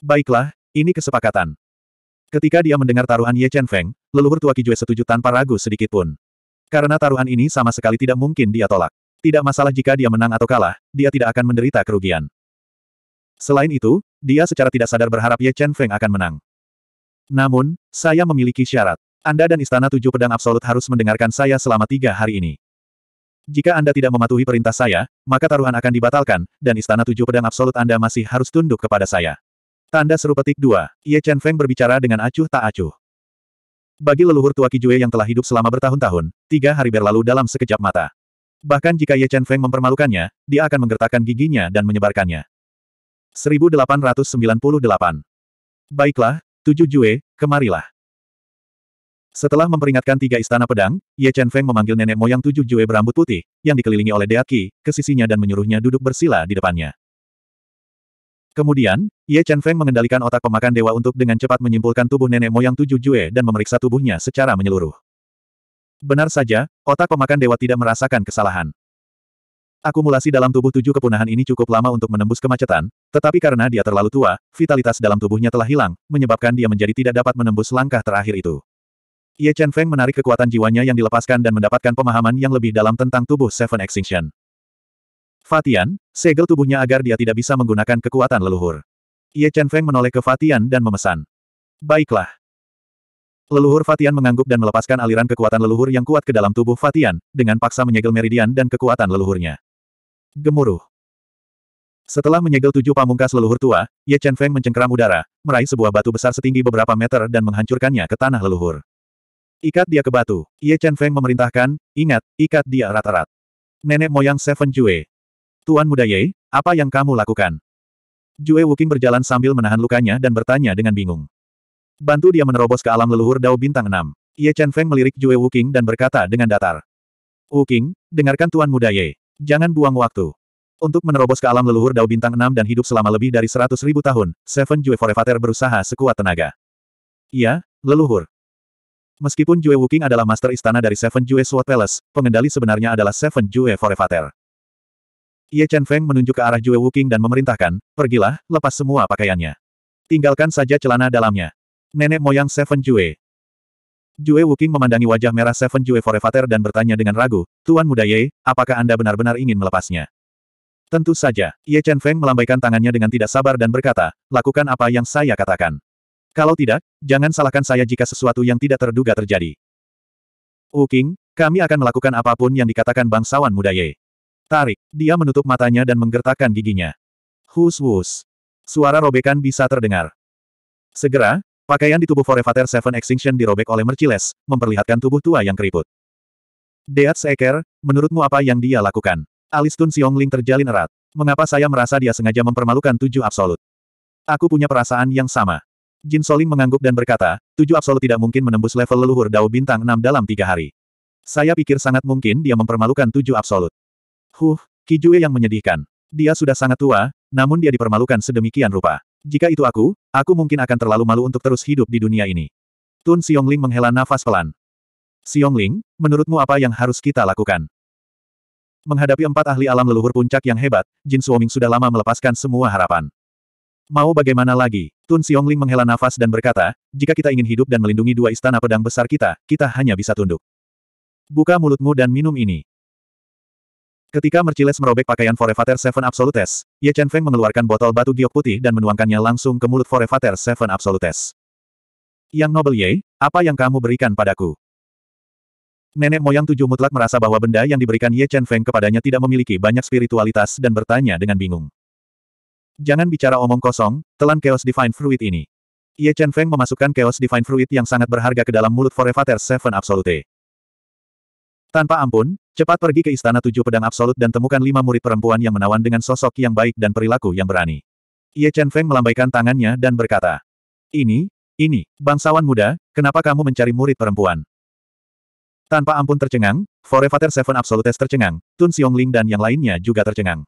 Baiklah, ini kesepakatan. Ketika dia mendengar taruhan Ye Chen Feng, leluhur tua Kijue setuju tanpa ragu sedikit pun. Karena taruhan ini sama sekali tidak mungkin dia tolak. Tidak masalah jika dia menang atau kalah, dia tidak akan menderita kerugian. Selain itu, dia secara tidak sadar berharap Ye Chen Feng akan menang. Namun, saya memiliki syarat. Anda dan Istana Tujuh Pedang Absolut harus mendengarkan saya selama tiga hari ini. Jika Anda tidak mematuhi perintah saya, maka taruhan akan dibatalkan, dan Istana Tujuh Pedang Absolut Anda masih harus tunduk kepada saya. Tanda seru petik 2. Ye Chen Feng berbicara dengan acuh tak acuh. Bagi leluhur tua Kijue yang telah hidup selama bertahun-tahun, tiga hari berlalu dalam sekejap mata. Bahkan jika Ye Chen Feng mempermalukannya, dia akan menggertakkan giginya dan menyebarkannya. 1898 Baiklah, tujuh Jue, kemarilah. Setelah memperingatkan tiga istana pedang, Ye Chen Feng memanggil nenek moyang tujuh jue berambut putih, yang dikelilingi oleh Deaki, ke sisinya dan menyuruhnya duduk bersila di depannya. Kemudian, Ye Chen Feng mengendalikan otak pemakan dewa untuk dengan cepat menyimpulkan tubuh nenek moyang tujuh jue dan memeriksa tubuhnya secara menyeluruh. Benar saja, otak pemakan dewa tidak merasakan kesalahan. Akumulasi dalam tubuh tujuh kepunahan ini cukup lama untuk menembus kemacetan, tetapi karena dia terlalu tua, vitalitas dalam tubuhnya telah hilang, menyebabkan dia menjadi tidak dapat menembus langkah terakhir itu. Ye Chen Feng menarik kekuatan jiwanya yang dilepaskan dan mendapatkan pemahaman yang lebih dalam tentang tubuh Seven Extinction. Fatian, segel tubuhnya agar dia tidak bisa menggunakan kekuatan leluhur. Ye Chen Feng menoleh ke Fatian dan memesan. Baiklah. Leluhur Fatian mengangguk dan melepaskan aliran kekuatan leluhur yang kuat ke dalam tubuh Fatian, dengan paksa menyegel meridian dan kekuatan leluhurnya. Gemuruh. Setelah menyegel tujuh pamungkas leluhur tua, Ye Chen Feng mencengkeram udara, meraih sebuah batu besar setinggi beberapa meter dan menghancurkannya ke tanah leluhur. Ikat dia ke batu. Ye Chen Feng memerintahkan, ingat, ikat dia erat erat Nenek moyang Seven Jue. Tuan muda Ye, apa yang kamu lakukan? Jue Wuking berjalan sambil menahan lukanya dan bertanya dengan bingung. Bantu dia menerobos ke alam leluhur Dao Bintang 6. Ye Chen Feng melirik Jue Wuking dan berkata dengan datar. Wuking, dengarkan Tuan muda Ye. Jangan buang waktu. Untuk menerobos ke alam leluhur Dao Bintang 6 dan hidup selama lebih dari 100 ribu tahun, Seven Jue Forevater berusaha sekuat tenaga. Iya, leluhur. Meskipun Jue Wuking adalah master istana dari Seven Jue Sword Palace, pengendali sebenarnya adalah Seven Jue Forefather. Ye Chen Feng menunjuk ke arah Jue Wuking dan memerintahkan, pergilah, lepas semua pakaiannya. Tinggalkan saja celana dalamnya. Nenek moyang Seven Jue. Jue Wuking memandangi wajah merah Seven Jue Forefather dan bertanya dengan ragu, Tuan Muda Ye, apakah Anda benar-benar ingin melepasnya? Tentu saja, Ye Chen Feng melambaikan tangannya dengan tidak sabar dan berkata, lakukan apa yang saya katakan. Kalau tidak, jangan salahkan saya jika sesuatu yang tidak terduga terjadi. Wu King, kami akan melakukan apapun yang dikatakan bangsawan muda Ye. Tarik, dia menutup matanya dan menggertakkan giginya. Hus hus. Suara robekan bisa terdengar. Segera, pakaian di tubuh Forevater Seven Extinction dirobek oleh Merciles, memperlihatkan tubuh tua yang keriput. Deat Seeker, menurutmu apa yang dia lakukan? Alis Tun Ling terjalin erat. Mengapa saya merasa dia sengaja mempermalukan tujuh absolut? Aku punya perasaan yang sama. Jin Soling mengangguk dan berkata, tujuh absolut tidak mungkin menembus level leluhur Dao Bintang 6 dalam tiga hari. Saya pikir sangat mungkin dia mempermalukan tujuh absolut. Huh, Kijue yang menyedihkan. Dia sudah sangat tua, namun dia dipermalukan sedemikian rupa. Jika itu aku, aku mungkin akan terlalu malu untuk terus hidup di dunia ini. Tun Xiongling menghela nafas pelan. Xiongling, menurutmu apa yang harus kita lakukan? Menghadapi empat ahli alam leluhur puncak yang hebat, Jin Suoming sudah lama melepaskan semua harapan. Mau bagaimana lagi? Tun Xiongling menghela nafas dan berkata, jika kita ingin hidup dan melindungi dua istana pedang besar kita, kita hanya bisa tunduk. Buka mulutmu dan minum ini. Ketika Merciless merobek pakaian Forevater Seven Absolutes, Ye Chen Feng mengeluarkan botol batu giok putih dan menuangkannya langsung ke mulut Forevater Seven Absolutes. Yang Noble Ye, apa yang kamu berikan padaku? Nenek moyang tujuh mutlak merasa bahwa benda yang diberikan Ye Chen Feng kepadanya tidak memiliki banyak spiritualitas dan bertanya dengan bingung. Jangan bicara omong kosong, telan Chaos Divine Fruit ini. Ye Chen Feng memasukkan Chaos Divine Fruit yang sangat berharga ke dalam mulut Forevater Seven Absolute. Tanpa ampun, cepat pergi ke Istana Tujuh Pedang Absolut dan temukan lima murid perempuan yang menawan dengan sosok yang baik dan perilaku yang berani. Ye Chen Feng melambaikan tangannya dan berkata, Ini, ini, bangsawan muda, kenapa kamu mencari murid perempuan? Tanpa ampun tercengang, Forevater Seven Absolutes tercengang, Tun Ling dan yang lainnya juga tercengang.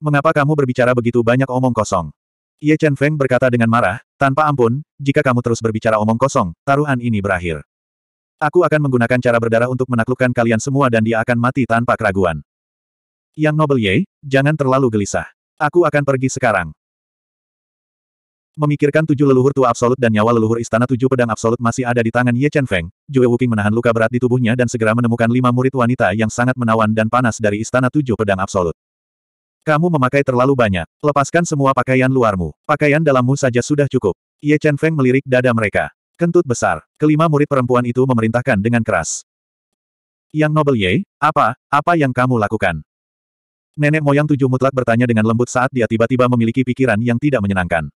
Mengapa kamu berbicara begitu banyak omong kosong? Ye Chen Feng berkata dengan marah, tanpa ampun, jika kamu terus berbicara omong kosong, taruhan ini berakhir. Aku akan menggunakan cara berdarah untuk menaklukkan kalian semua dan dia akan mati tanpa keraguan. Yang Noble Ye, jangan terlalu gelisah. Aku akan pergi sekarang. Memikirkan tujuh leluhur tua absolut dan nyawa leluhur istana tujuh pedang absolut masih ada di tangan Ye Chen Feng, Jue Wuking menahan luka berat di tubuhnya dan segera menemukan lima murid wanita yang sangat menawan dan panas dari istana tujuh pedang absolut. Kamu memakai terlalu banyak. Lepaskan semua pakaian luarmu. Pakaian dalammu saja sudah cukup. Ye Chen Feng melirik dada mereka. Kentut besar. Kelima murid perempuan itu memerintahkan dengan keras. Yang Nobel Ye, apa, apa yang kamu lakukan? Nenek moyang tujuh mutlak bertanya dengan lembut saat dia tiba-tiba memiliki pikiran yang tidak menyenangkan.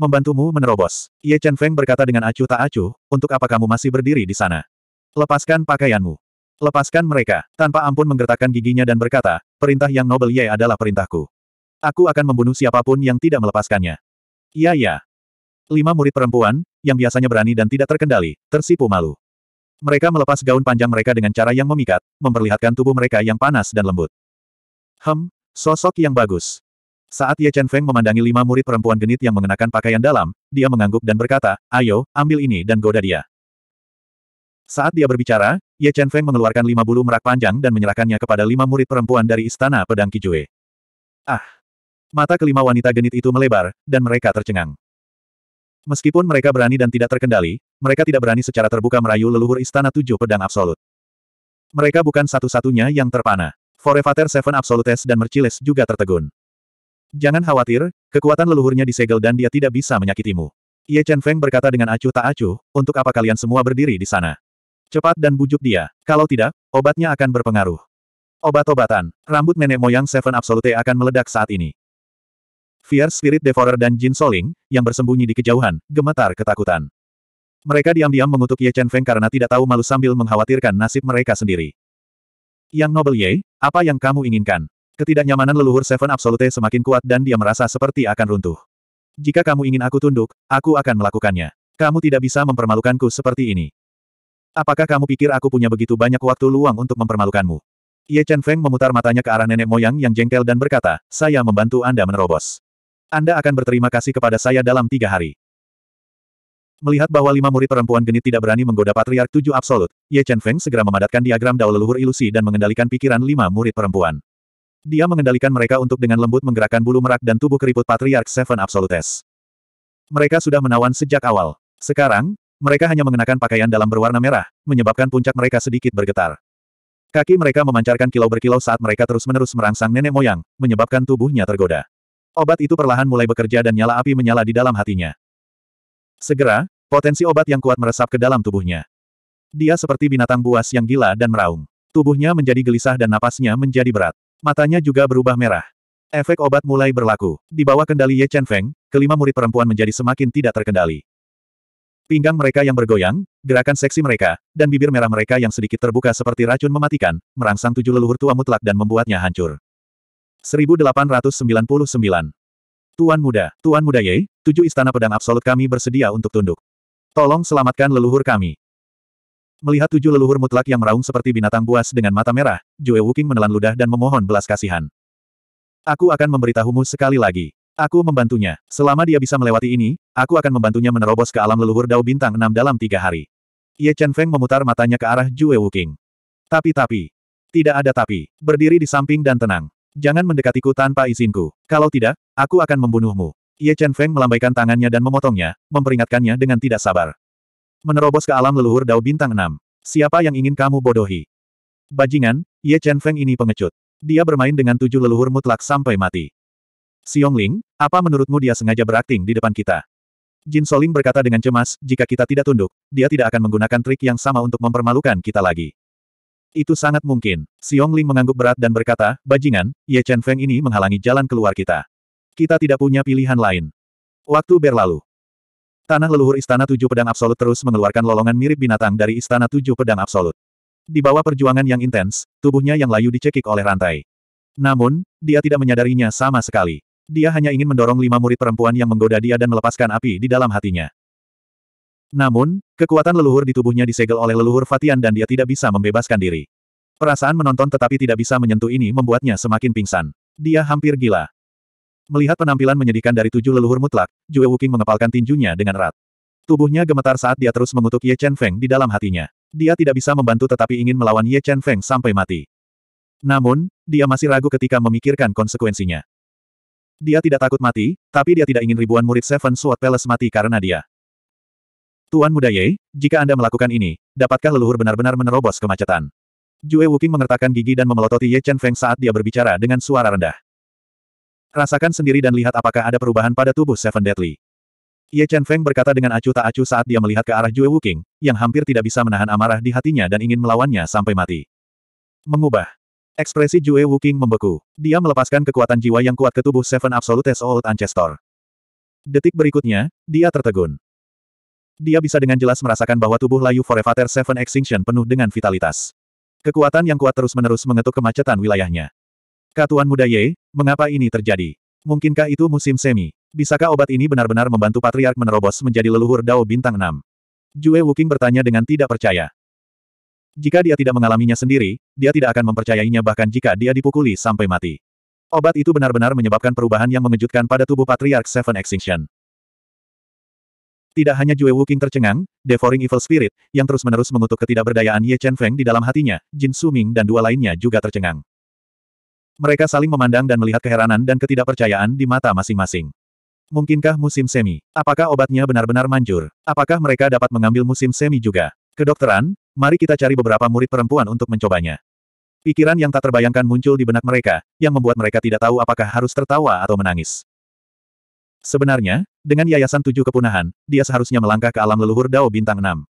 Membantumu menerobos. Ye Chen Feng berkata dengan acuh tak acuh, untuk apa kamu masih berdiri di sana? Lepaskan pakaianmu. Lepaskan mereka, tanpa ampun menggertakkan giginya dan berkata, perintah yang nobel Ye adalah perintahku. Aku akan membunuh siapapun yang tidak melepaskannya. Iya ya. Lima murid perempuan, yang biasanya berani dan tidak terkendali, tersipu malu. Mereka melepas gaun panjang mereka dengan cara yang memikat, memperlihatkan tubuh mereka yang panas dan lembut. Hem, sosok yang bagus. Saat Ye Chen Feng memandangi lima murid perempuan genit yang mengenakan pakaian dalam, dia mengangguk dan berkata, ayo, ambil ini dan goda dia. Saat dia berbicara, Ye Chen Feng mengeluarkan lima bulu merak panjang dan menyerahkannya kepada lima murid perempuan dari Istana Pedang Kijue. Ah! Mata kelima wanita genit itu melebar, dan mereka tercengang. Meskipun mereka berani dan tidak terkendali, mereka tidak berani secara terbuka merayu leluhur Istana Tujuh Pedang Absolut. Mereka bukan satu-satunya yang terpana. Forevater Seven Absolutes dan Merciles juga tertegun. Jangan khawatir, kekuatan leluhurnya disegel dan dia tidak bisa menyakitimu. Ye Chen Feng berkata dengan acuh tak acuh, untuk apa kalian semua berdiri di sana? Cepat dan bujuk dia. Kalau tidak, obatnya akan berpengaruh. Obat-obatan, rambut nenek moyang Seven Absolute akan meledak saat ini. Fear, Spirit Devourer dan Jin Soling, yang bersembunyi di kejauhan, gemetar ketakutan. Mereka diam-diam mengutuk Ye Chen Feng karena tidak tahu malu sambil mengkhawatirkan nasib mereka sendiri. Yang Noble Ye, apa yang kamu inginkan? Ketidaknyamanan leluhur Seven Absolute semakin kuat dan dia merasa seperti akan runtuh. Jika kamu ingin aku tunduk, aku akan melakukannya. Kamu tidak bisa mempermalukanku seperti ini. Apakah kamu pikir aku punya begitu banyak waktu luang untuk mempermalukanmu? Ye Chen Feng memutar matanya ke arah nenek moyang yang jengkel dan berkata, saya membantu Anda menerobos. Anda akan berterima kasih kepada saya dalam tiga hari. Melihat bahwa lima murid perempuan genit tidak berani menggoda Patriark Tujuh Absolut, Ye Chen Feng segera memadatkan diagram dao leluhur ilusi dan mengendalikan pikiran lima murid perempuan. Dia mengendalikan mereka untuk dengan lembut menggerakkan bulu merak dan tubuh keriput Patriark Seven Absolutes. Mereka sudah menawan sejak awal. Sekarang, mereka hanya mengenakan pakaian dalam berwarna merah, menyebabkan puncak mereka sedikit bergetar. Kaki mereka memancarkan kilau berkilau saat mereka terus-menerus merangsang nenek moyang, menyebabkan tubuhnya tergoda. Obat itu perlahan mulai bekerja dan nyala api menyala di dalam hatinya. Segera, potensi obat yang kuat meresap ke dalam tubuhnya. Dia seperti binatang buas yang gila dan meraung. Tubuhnya menjadi gelisah dan napasnya menjadi berat. Matanya juga berubah merah. Efek obat mulai berlaku. Di bawah kendali Ye Chen Feng, kelima murid perempuan menjadi semakin tidak terkendali. Pinggang mereka yang bergoyang, gerakan seksi mereka, dan bibir merah mereka yang sedikit terbuka seperti racun mematikan, merangsang tujuh leluhur tua mutlak dan membuatnya hancur. 1899. Tuan Muda, Tuan Muda Ye, tujuh istana pedang absolut kami bersedia untuk tunduk. Tolong selamatkan leluhur kami. Melihat tujuh leluhur mutlak yang meraung seperti binatang buas dengan mata merah, Jue Wuking menelan ludah dan memohon belas kasihan. Aku akan memberitahumu sekali lagi. Aku membantunya. Selama dia bisa melewati ini, aku akan membantunya menerobos ke alam leluhur Dao Bintang 6 dalam tiga hari. Ye Chen Feng memutar matanya ke arah Jue Wuking. Tapi-tapi. Tidak ada tapi. Berdiri di samping dan tenang. Jangan mendekatiku tanpa izinku. Kalau tidak, aku akan membunuhmu. Ye Chen Feng melambaikan tangannya dan memotongnya, memperingatkannya dengan tidak sabar. Menerobos ke alam leluhur Dao Bintang 6. Siapa yang ingin kamu bodohi? Bajingan, Ye Chen Feng ini pengecut. Dia bermain dengan tujuh leluhur mutlak sampai mati. Xiong Ling, apa menurutmu dia sengaja berakting di depan kita? Jin Soling berkata dengan cemas, jika kita tidak tunduk, dia tidak akan menggunakan trik yang sama untuk mempermalukan kita lagi. Itu sangat mungkin. Xiong Ling mengangguk berat dan berkata, Bajingan, Ye Chen Feng ini menghalangi jalan keluar kita. Kita tidak punya pilihan lain. Waktu berlalu. Tanah leluhur Istana Tujuh Pedang Absolut terus mengeluarkan lolongan mirip binatang dari Istana Tujuh Pedang Absolut. Di bawah perjuangan yang intens, tubuhnya yang layu dicekik oleh rantai. Namun, dia tidak menyadarinya sama sekali. Dia hanya ingin mendorong lima murid perempuan yang menggoda dia dan melepaskan api di dalam hatinya. Namun, kekuatan leluhur di tubuhnya disegel oleh leluhur Fatian dan dia tidak bisa membebaskan diri. Perasaan menonton tetapi tidak bisa menyentuh ini membuatnya semakin pingsan. Dia hampir gila. Melihat penampilan menyedihkan dari tujuh leluhur mutlak, Jue Wuking mengepalkan tinjunya dengan erat. Tubuhnya gemetar saat dia terus mengutuk Ye Chen Feng di dalam hatinya. Dia tidak bisa membantu tetapi ingin melawan Ye Chen Feng sampai mati. Namun, dia masih ragu ketika memikirkan konsekuensinya. Dia tidak takut mati, tapi dia tidak ingin ribuan murid Seven Sword Palace mati karena dia. Tuan Muda Ye, jika Anda melakukan ini, dapatkah leluhur benar-benar menerobos kemacetan? Jue Wuking mengertakkan gigi dan memelototi Ye Chen Feng saat dia berbicara dengan suara rendah. Rasakan sendiri dan lihat apakah ada perubahan pada tubuh Seven Deadly. Ye Chen Feng berkata dengan acuh tak acuh saat dia melihat ke arah Jue Wuking, yang hampir tidak bisa menahan amarah di hatinya dan ingin melawannya sampai mati. Mengubah. Ekspresi Jue Wuking membeku. Dia melepaskan kekuatan jiwa yang kuat ke tubuh Seven Absolute Old Ancestor. Detik berikutnya, dia tertegun. Dia bisa dengan jelas merasakan bahwa tubuh layu Forevater Seven Extinction penuh dengan vitalitas. Kekuatan yang kuat terus-menerus mengetuk kemacetan wilayahnya. Katuan muda Ye, mengapa ini terjadi? Mungkinkah itu musim semi? Bisakah obat ini benar-benar membantu Patriark menerobos menjadi leluhur Dao Bintang 6? Jue Wuking bertanya dengan tidak percaya. Jika dia tidak mengalaminya sendiri, dia tidak akan mempercayainya bahkan jika dia dipukuli sampai mati. Obat itu benar-benar menyebabkan perubahan yang mengejutkan pada tubuh Patriark Seven Extinction. Tidak hanya Jue Wuking tercengang, Devouring Evil Spirit, yang terus-menerus mengutuk ketidakberdayaan Ye Chen Feng di dalam hatinya, Jin Su Ming dan dua lainnya juga tercengang. Mereka saling memandang dan melihat keheranan dan ketidakpercayaan di mata masing-masing. Mungkinkah musim semi? Apakah obatnya benar-benar manjur? Apakah mereka dapat mengambil musim semi juga? Kedokteran, Mari kita cari beberapa murid perempuan untuk mencobanya. Pikiran yang tak terbayangkan muncul di benak mereka, yang membuat mereka tidak tahu apakah harus tertawa atau menangis. Sebenarnya, dengan Yayasan Tujuh Kepunahan, dia seharusnya melangkah ke alam leluhur Dao Bintang 6.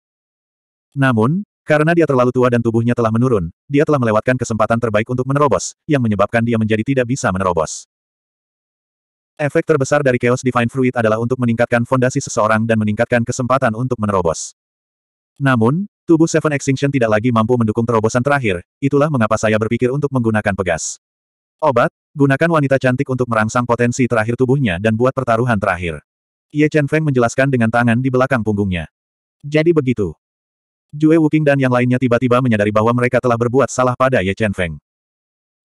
Namun, karena dia terlalu tua dan tubuhnya telah menurun, dia telah melewatkan kesempatan terbaik untuk menerobos, yang menyebabkan dia menjadi tidak bisa menerobos. Efek terbesar dari Chaos Divine Fruit adalah untuk meningkatkan fondasi seseorang dan meningkatkan kesempatan untuk menerobos. Namun, Tubuh Seven Extinction tidak lagi mampu mendukung terobosan terakhir, itulah mengapa saya berpikir untuk menggunakan pegas. Obat, gunakan wanita cantik untuk merangsang potensi terakhir tubuhnya dan buat pertaruhan terakhir. Ye Chen Feng menjelaskan dengan tangan di belakang punggungnya. Jadi begitu. Jue Wuking dan yang lainnya tiba-tiba menyadari bahwa mereka telah berbuat salah pada Ye Chen Feng.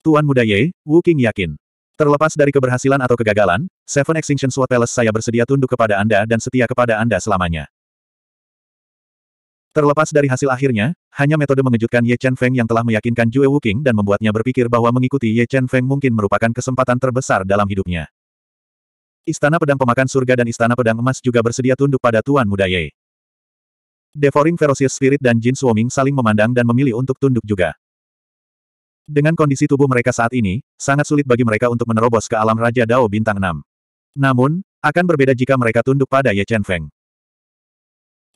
Tuan muda Ye, Wuking yakin. Terlepas dari keberhasilan atau kegagalan, Seven Extinction Sword Palace saya bersedia tunduk kepada Anda dan setia kepada Anda selamanya. Terlepas dari hasil akhirnya, hanya metode mengejutkan Ye Chen Feng yang telah meyakinkan Jue Wuking dan membuatnya berpikir bahwa mengikuti Ye Chen Feng mungkin merupakan kesempatan terbesar dalam hidupnya. Istana Pedang Pemakan Surga dan Istana Pedang Emas juga bersedia tunduk pada Tuan Muda Ye. Devouring Ferocious Spirit dan Jin Suoming saling memandang dan memilih untuk tunduk juga. Dengan kondisi tubuh mereka saat ini, sangat sulit bagi mereka untuk menerobos ke alam Raja Dao Bintang 6. Namun, akan berbeda jika mereka tunduk pada Ye Chen Feng.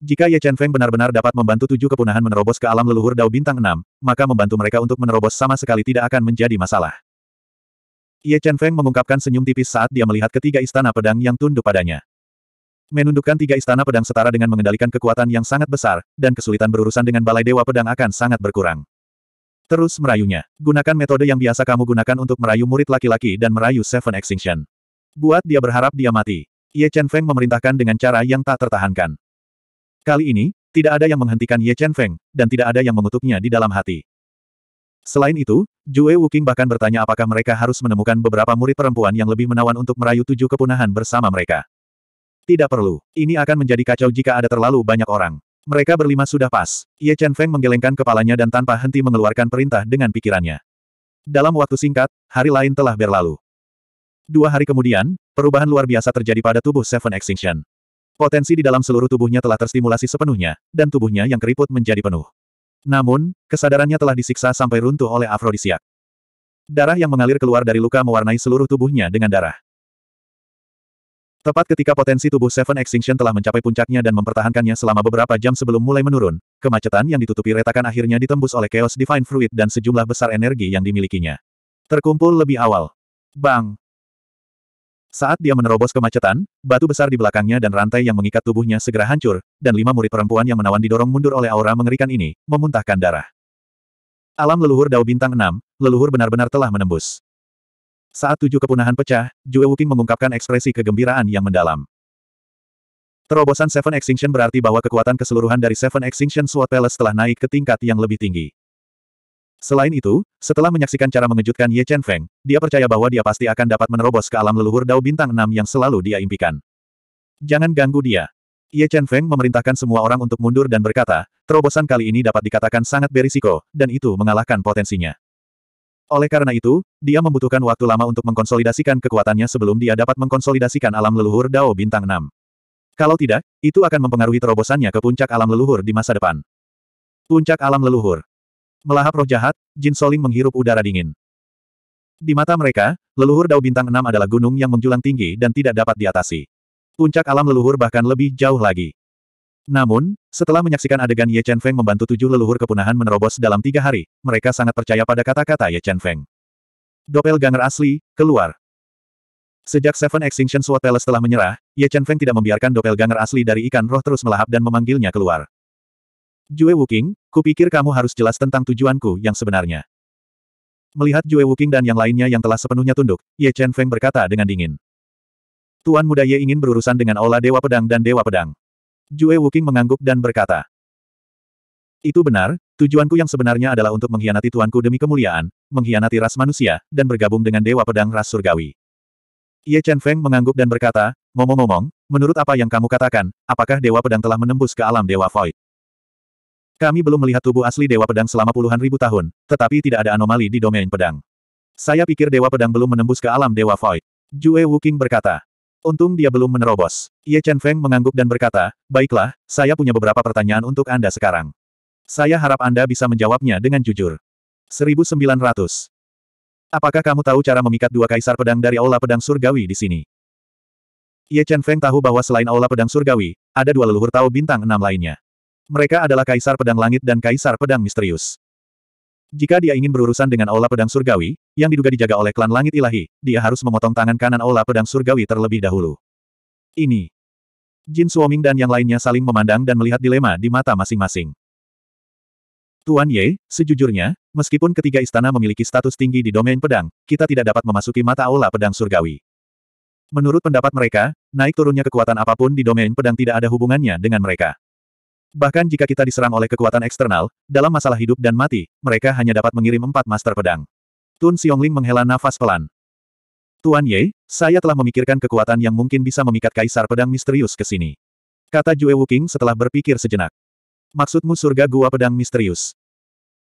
Jika Ye Chen Feng benar-benar dapat membantu tujuh kepunahan menerobos ke alam leluhur Dao Bintang 6, maka membantu mereka untuk menerobos sama sekali tidak akan menjadi masalah. Ye Chen Feng mengungkapkan senyum tipis saat dia melihat ketiga istana pedang yang tunduk padanya. Menundukkan tiga istana pedang setara dengan mengendalikan kekuatan yang sangat besar, dan kesulitan berurusan dengan Balai Dewa Pedang akan sangat berkurang. Terus merayunya. Gunakan metode yang biasa kamu gunakan untuk merayu murid laki-laki dan merayu Seven Extinction. Buat dia berharap dia mati. Ye Chen Feng memerintahkan dengan cara yang tak tertahankan. Kali ini, tidak ada yang menghentikan Ye Chen Feng, dan tidak ada yang mengutuknya di dalam hati. Selain itu, Jue Wuking bahkan bertanya apakah mereka harus menemukan beberapa murid perempuan yang lebih menawan untuk merayu tujuh kepunahan bersama mereka. Tidak perlu, ini akan menjadi kacau jika ada terlalu banyak orang. Mereka berlima sudah pas. Ye Chen Feng menggelengkan kepalanya dan tanpa henti mengeluarkan perintah dengan pikirannya. Dalam waktu singkat, hari lain telah berlalu. Dua hari kemudian, perubahan luar biasa terjadi pada tubuh Seven Extinction. Potensi di dalam seluruh tubuhnya telah terstimulasi sepenuhnya, dan tubuhnya yang keriput menjadi penuh. Namun, kesadarannya telah disiksa sampai runtuh oleh afrodisiak. Darah yang mengalir keluar dari luka mewarnai seluruh tubuhnya dengan darah. Tepat ketika potensi tubuh Seven Extinction telah mencapai puncaknya dan mempertahankannya selama beberapa jam sebelum mulai menurun, kemacetan yang ditutupi retakan akhirnya ditembus oleh Chaos Divine Fruit dan sejumlah besar energi yang dimilikinya. Terkumpul lebih awal. Bang! Saat dia menerobos kemacetan, batu besar di belakangnya dan rantai yang mengikat tubuhnya segera hancur, dan lima murid perempuan yang menawan didorong mundur oleh aura mengerikan ini, memuntahkan darah. Alam leluhur Dao Bintang 6, leluhur benar-benar telah menembus. Saat tujuh kepunahan pecah, Jue Wuking mengungkapkan ekspresi kegembiraan yang mendalam. Terobosan Seven Extinction berarti bahwa kekuatan keseluruhan dari Seven Extinction Sword Palace telah naik ke tingkat yang lebih tinggi. Selain itu, setelah menyaksikan cara mengejutkan Ye Chen Feng, dia percaya bahwa dia pasti akan dapat menerobos ke alam leluhur Dao Bintang 6 yang selalu dia impikan. Jangan ganggu dia. Ye Chen Feng memerintahkan semua orang untuk mundur dan berkata, terobosan kali ini dapat dikatakan sangat berisiko, dan itu mengalahkan potensinya. Oleh karena itu, dia membutuhkan waktu lama untuk mengkonsolidasikan kekuatannya sebelum dia dapat mengkonsolidasikan alam leluhur Dao Bintang 6. Kalau tidak, itu akan mempengaruhi terobosannya ke puncak alam leluhur di masa depan. Puncak alam leluhur Melahap roh jahat, Jin Soling menghirup udara dingin. Di mata mereka, leluhur Dao Bintang 6 adalah gunung yang menjulang tinggi dan tidak dapat diatasi. Puncak alam leluhur bahkan lebih jauh lagi. Namun, setelah menyaksikan adegan Ye Chen Feng membantu tujuh leluhur kepunahan menerobos dalam tiga hari, mereka sangat percaya pada kata-kata Ye Chen Feng. Doppelganger asli, keluar. Sejak Seven Extinction Sword Palace telah menyerah, Ye Chen Feng tidak membiarkan doppelganger asli dari ikan roh terus melahap dan memanggilnya keluar. Jue Wuking, kupikir kamu harus jelas tentang tujuanku yang sebenarnya. Melihat Jue Wuking dan yang lainnya yang telah sepenuhnya tunduk, Ye Chen Feng berkata dengan dingin. Tuan muda Ye ingin berurusan dengan Aula Dewa Pedang dan Dewa Pedang. Jue Wuking mengangguk dan berkata. Itu benar, tujuanku yang sebenarnya adalah untuk mengkhianati tuanku demi kemuliaan, mengkhianati ras manusia, dan bergabung dengan Dewa Pedang ras surgawi. Ye Chen Feng mengangguk dan berkata, ngomong-ngomong, menurut apa yang kamu katakan, apakah Dewa Pedang telah menembus ke alam Dewa Void? Kami belum melihat tubuh asli Dewa Pedang selama puluhan ribu tahun, tetapi tidak ada anomali di domain pedang. Saya pikir Dewa Pedang belum menembus ke alam Dewa Void. Jue Wuking berkata. Untung dia belum menerobos. Ye Chen Feng mengangguk dan berkata, Baiklah, saya punya beberapa pertanyaan untuk Anda sekarang. Saya harap Anda bisa menjawabnya dengan jujur. 1900. Apakah kamu tahu cara memikat dua kaisar pedang dari Aula Pedang Surgawi di sini? Ye Chen Feng tahu bahwa selain Aula Pedang Surgawi, ada dua leluhur tahu bintang enam lainnya. Mereka adalah Kaisar Pedang Langit dan Kaisar Pedang Misterius. Jika dia ingin berurusan dengan Aula Pedang Surgawi, yang diduga dijaga oleh klan Langit Ilahi, dia harus memotong tangan kanan Aula Pedang Surgawi terlebih dahulu. Ini. Jin Suoming dan yang lainnya saling memandang dan melihat dilema di mata masing-masing. Tuan Ye, sejujurnya, meskipun ketiga istana memiliki status tinggi di domain pedang, kita tidak dapat memasuki mata aula pedang surgawi. Menurut pendapat mereka, naik turunnya kekuatan apapun di domain pedang tidak ada hubungannya dengan mereka. Bahkan jika kita diserang oleh kekuatan eksternal, dalam masalah hidup dan mati, mereka hanya dapat mengirim empat master pedang. Tun Xiongling menghela nafas pelan. Tuan Ye, saya telah memikirkan kekuatan yang mungkin bisa memikat kaisar pedang misterius ke sini. Kata Jue Wuking setelah berpikir sejenak. Maksudmu surga gua pedang misterius?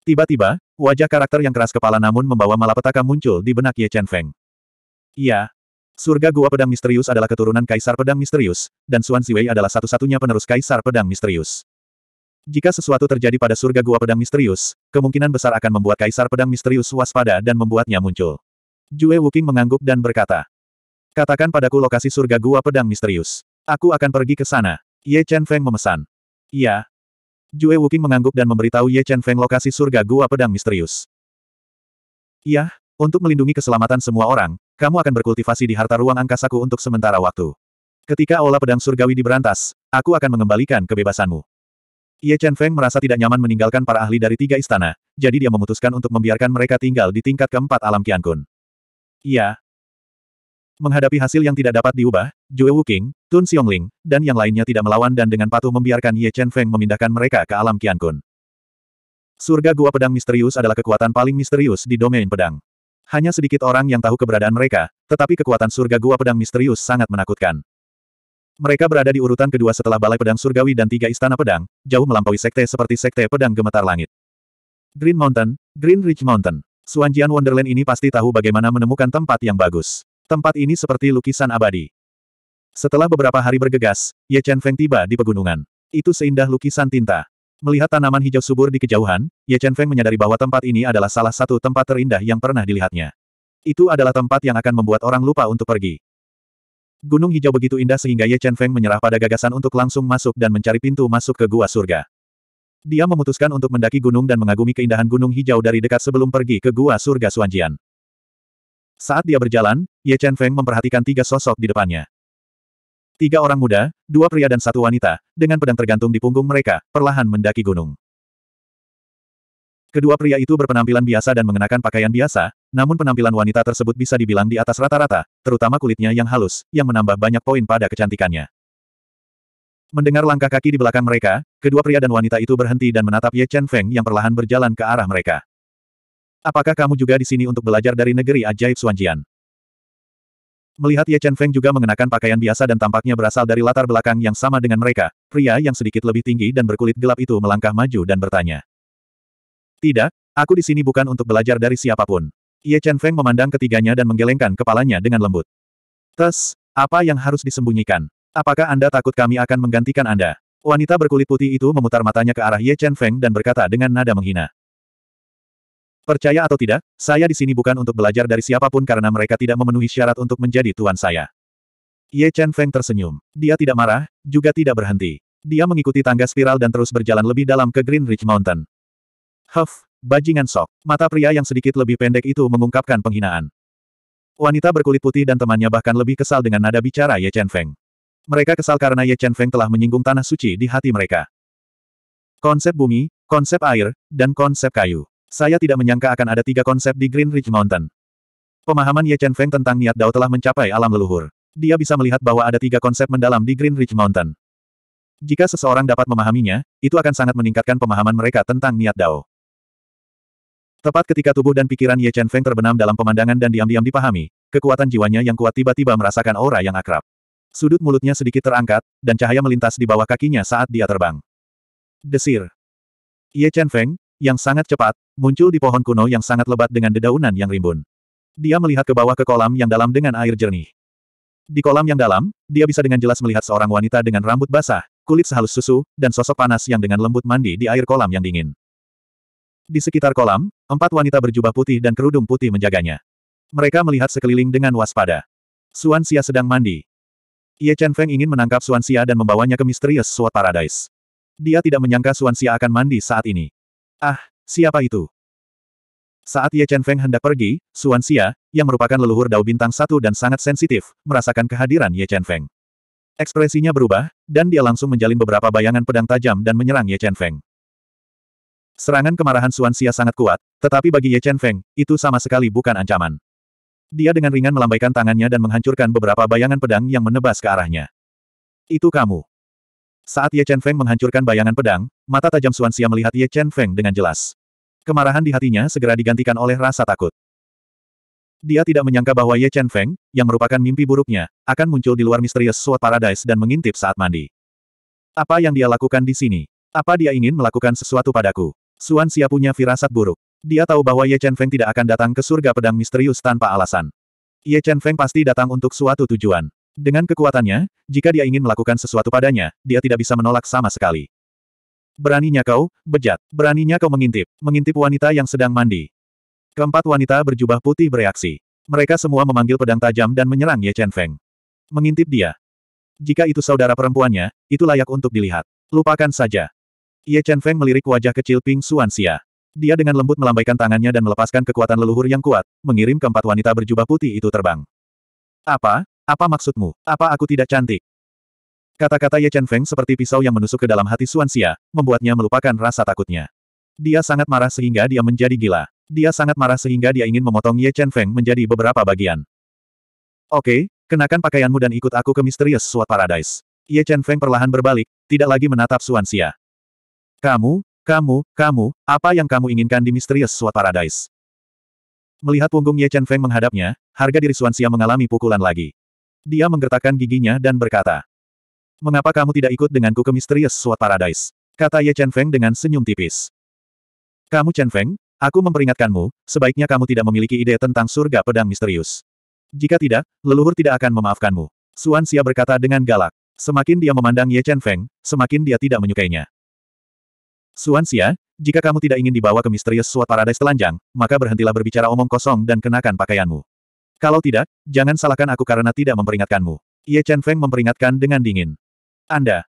Tiba-tiba, wajah karakter yang keras kepala namun membawa malapetaka muncul di benak Ye Chen Feng. Iya, Surga Gua Pedang Misterius adalah keturunan Kaisar Pedang Misterius, dan Xuan Ziwei adalah satu-satunya penerus Kaisar Pedang Misterius. Jika sesuatu terjadi pada Surga Gua Pedang Misterius, kemungkinan besar akan membuat Kaisar Pedang Misterius waspada dan membuatnya muncul. Jue Wuking mengangguk dan berkata, Katakan padaku lokasi Surga Gua Pedang Misterius. Aku akan pergi ke sana. Ye Chen Feng memesan. Iya. Jue Wuking mengangguk dan memberitahu Ye Chen Feng lokasi Surga Gua Pedang Misterius. Iya, untuk melindungi keselamatan semua orang, kamu akan berkultivasi di harta ruang angkasaku untuk sementara waktu. Ketika olah pedang surgawi diberantas, aku akan mengembalikan kebebasanmu. Ye Chen Feng merasa tidak nyaman meninggalkan para ahli dari tiga istana, jadi dia memutuskan untuk membiarkan mereka tinggal di tingkat keempat alam Qian Kun. Iya. Menghadapi hasil yang tidak dapat diubah, Jue Wuking, Tun Xiongling, dan yang lainnya tidak melawan dan dengan patuh membiarkan Ye Chen Feng memindahkan mereka ke alam Qian Surga Gua Pedang Misterius adalah kekuatan paling misterius di domain pedang. Hanya sedikit orang yang tahu keberadaan mereka, tetapi kekuatan surga gua pedang misterius sangat menakutkan. Mereka berada di urutan kedua setelah Balai Pedang Surgawi dan tiga istana pedang, jauh melampaui sekte seperti sekte pedang gemetar langit. Green Mountain, Green Ridge Mountain. Suanjian Wonderland ini pasti tahu bagaimana menemukan tempat yang bagus. Tempat ini seperti lukisan abadi. Setelah beberapa hari bergegas, Ye Chen Feng tiba di pegunungan. Itu seindah lukisan tinta. Melihat tanaman hijau subur di kejauhan, Ye Chen Feng menyadari bahwa tempat ini adalah salah satu tempat terindah yang pernah dilihatnya. Itu adalah tempat yang akan membuat orang lupa untuk pergi. Gunung hijau begitu indah sehingga Ye Chen Feng menyerah pada gagasan untuk langsung masuk dan mencari pintu masuk ke gua surga. Dia memutuskan untuk mendaki gunung dan mengagumi keindahan gunung hijau dari dekat sebelum pergi ke gua surga Suanjian. Saat dia berjalan, Ye Chen Feng memperhatikan tiga sosok di depannya. Tiga orang muda, dua pria dan satu wanita, dengan pedang tergantung di punggung mereka, perlahan mendaki gunung. Kedua pria itu berpenampilan biasa dan mengenakan pakaian biasa, namun penampilan wanita tersebut bisa dibilang di atas rata-rata, terutama kulitnya yang halus, yang menambah banyak poin pada kecantikannya. Mendengar langkah kaki di belakang mereka, kedua pria dan wanita itu berhenti dan menatap Ye Chen Feng yang perlahan berjalan ke arah mereka. Apakah kamu juga di sini untuk belajar dari negeri ajaib Suanjian? Melihat Ye Chen Feng juga mengenakan pakaian biasa dan tampaknya berasal dari latar belakang yang sama dengan mereka, pria yang sedikit lebih tinggi dan berkulit gelap itu melangkah maju dan bertanya. Tidak, aku di sini bukan untuk belajar dari siapapun. Ye Chen Feng memandang ketiganya dan menggelengkan kepalanya dengan lembut. Tes, apa yang harus disembunyikan? Apakah Anda takut kami akan menggantikan Anda? Wanita berkulit putih itu memutar matanya ke arah Ye Chen Feng dan berkata dengan nada menghina. Percaya atau tidak, saya di sini bukan untuk belajar dari siapapun karena mereka tidak memenuhi syarat untuk menjadi tuan saya. Ye Chen Feng tersenyum. Dia tidak marah, juga tidak berhenti. Dia mengikuti tangga spiral dan terus berjalan lebih dalam ke Green Ridge Mountain. Huff, bajingan sok. Mata pria yang sedikit lebih pendek itu mengungkapkan penghinaan. Wanita berkulit putih dan temannya bahkan lebih kesal dengan nada bicara Ye Chen Feng. Mereka kesal karena Ye Chen Feng telah menyinggung tanah suci di hati mereka. Konsep bumi, konsep air, dan konsep kayu. Saya tidak menyangka akan ada tiga konsep di Green Ridge Mountain. Pemahaman Ye Chen Feng tentang niat Dao telah mencapai alam leluhur. Dia bisa melihat bahwa ada tiga konsep mendalam di Green Ridge Mountain. Jika seseorang dapat memahaminya, itu akan sangat meningkatkan pemahaman mereka tentang niat Dao. Tepat ketika tubuh dan pikiran Ye Chen Feng terbenam dalam pemandangan dan diam-diam dipahami, kekuatan jiwanya yang kuat tiba-tiba merasakan aura yang akrab. Sudut mulutnya sedikit terangkat, dan cahaya melintas di bawah kakinya saat dia terbang. Desir. Ye Chen Feng, yang sangat cepat, muncul di pohon kuno yang sangat lebat dengan dedaunan yang rimbun. Dia melihat ke bawah ke kolam yang dalam dengan air jernih. Di kolam yang dalam, dia bisa dengan jelas melihat seorang wanita dengan rambut basah, kulit sehalus susu, dan sosok panas yang dengan lembut mandi di air kolam yang dingin. Di sekitar kolam, empat wanita berjubah putih dan kerudung putih menjaganya. Mereka melihat sekeliling dengan waspada. Suan Xia sedang mandi. Ye Chen Feng ingin menangkap Suan Xia dan membawanya ke Misterius Suat Paradise. Dia tidak menyangka Suan Xia akan mandi saat ini. Ah, siapa itu? Saat Ye Chen Feng hendak pergi, Suan Xia, yang merupakan leluhur Dao Bintang Satu dan sangat sensitif, merasakan kehadiran Ye Chen Feng. Ekspresinya berubah, dan dia langsung menjalin beberapa bayangan pedang tajam dan menyerang Ye Chen Feng. Serangan kemarahan Suan Xia sangat kuat, tetapi bagi Ye Chen Feng, itu sama sekali bukan ancaman. Dia dengan ringan melambaikan tangannya dan menghancurkan beberapa bayangan pedang yang menebas ke arahnya. Itu kamu. Saat Ye Chen Feng menghancurkan bayangan pedang, mata tajam Suan Xia melihat Ye Chen Feng dengan jelas. Kemarahan di hatinya segera digantikan oleh rasa takut. Dia tidak menyangka bahwa Ye Chen Feng, yang merupakan mimpi buruknya, akan muncul di luar misterius Sword Paradise dan mengintip saat mandi. Apa yang dia lakukan di sini? Apa dia ingin melakukan sesuatu padaku? Suan Xia punya firasat buruk. Dia tahu bahwa Ye Chen Feng tidak akan datang ke surga pedang misterius tanpa alasan. Ye Chen Feng pasti datang untuk suatu tujuan. Dengan kekuatannya, jika dia ingin melakukan sesuatu padanya, dia tidak bisa menolak sama sekali. Beraninya kau, bejat. Beraninya kau mengintip. Mengintip wanita yang sedang mandi. Keempat wanita berjubah putih bereaksi. Mereka semua memanggil pedang tajam dan menyerang Ye Chen Feng. Mengintip dia. Jika itu saudara perempuannya, itu layak untuk dilihat. Lupakan saja. Ye Chen Feng melirik wajah kecil Ping Xia. Dia dengan lembut melambaikan tangannya dan melepaskan kekuatan leluhur yang kuat, mengirim keempat wanita berjubah putih itu terbang. Apa? Apa maksudmu? Apa aku tidak cantik? Kata-kata Ye Chen Feng seperti pisau yang menusuk ke dalam hati Xia, membuatnya melupakan rasa takutnya. Dia sangat marah sehingga dia menjadi gila. Dia sangat marah sehingga dia ingin memotong Ye Chen Feng menjadi beberapa bagian. Oke, kenakan pakaianmu dan ikut aku ke Misterius Suat Paradise. Ye Chen Feng perlahan berbalik, tidak lagi menatap Xia. Kamu, kamu, kamu, apa yang kamu inginkan di Misterius Suat Paradise? Melihat punggung Ye Chen Feng menghadapnya, harga diri Xia mengalami pukulan lagi. Dia menggertakkan giginya dan berkata, Mengapa kamu tidak ikut denganku ke Misterius Suat Paradise? Kata Ye Chen Feng dengan senyum tipis. Kamu Chen Feng, aku memperingatkanmu, sebaiknya kamu tidak memiliki ide tentang surga pedang misterius. Jika tidak, leluhur tidak akan memaafkanmu. Suan Xia berkata dengan galak. Semakin dia memandang Ye Chen Feng, semakin dia tidak menyukainya. Suan Xia, jika kamu tidak ingin dibawa ke Misterius Suat Paradise telanjang, maka berhentilah berbicara omong kosong dan kenakan pakaianmu. Kalau tidak, jangan salahkan aku karena tidak memperingatkanmu. Ye Chen Feng memperingatkan dengan dingin. Anda,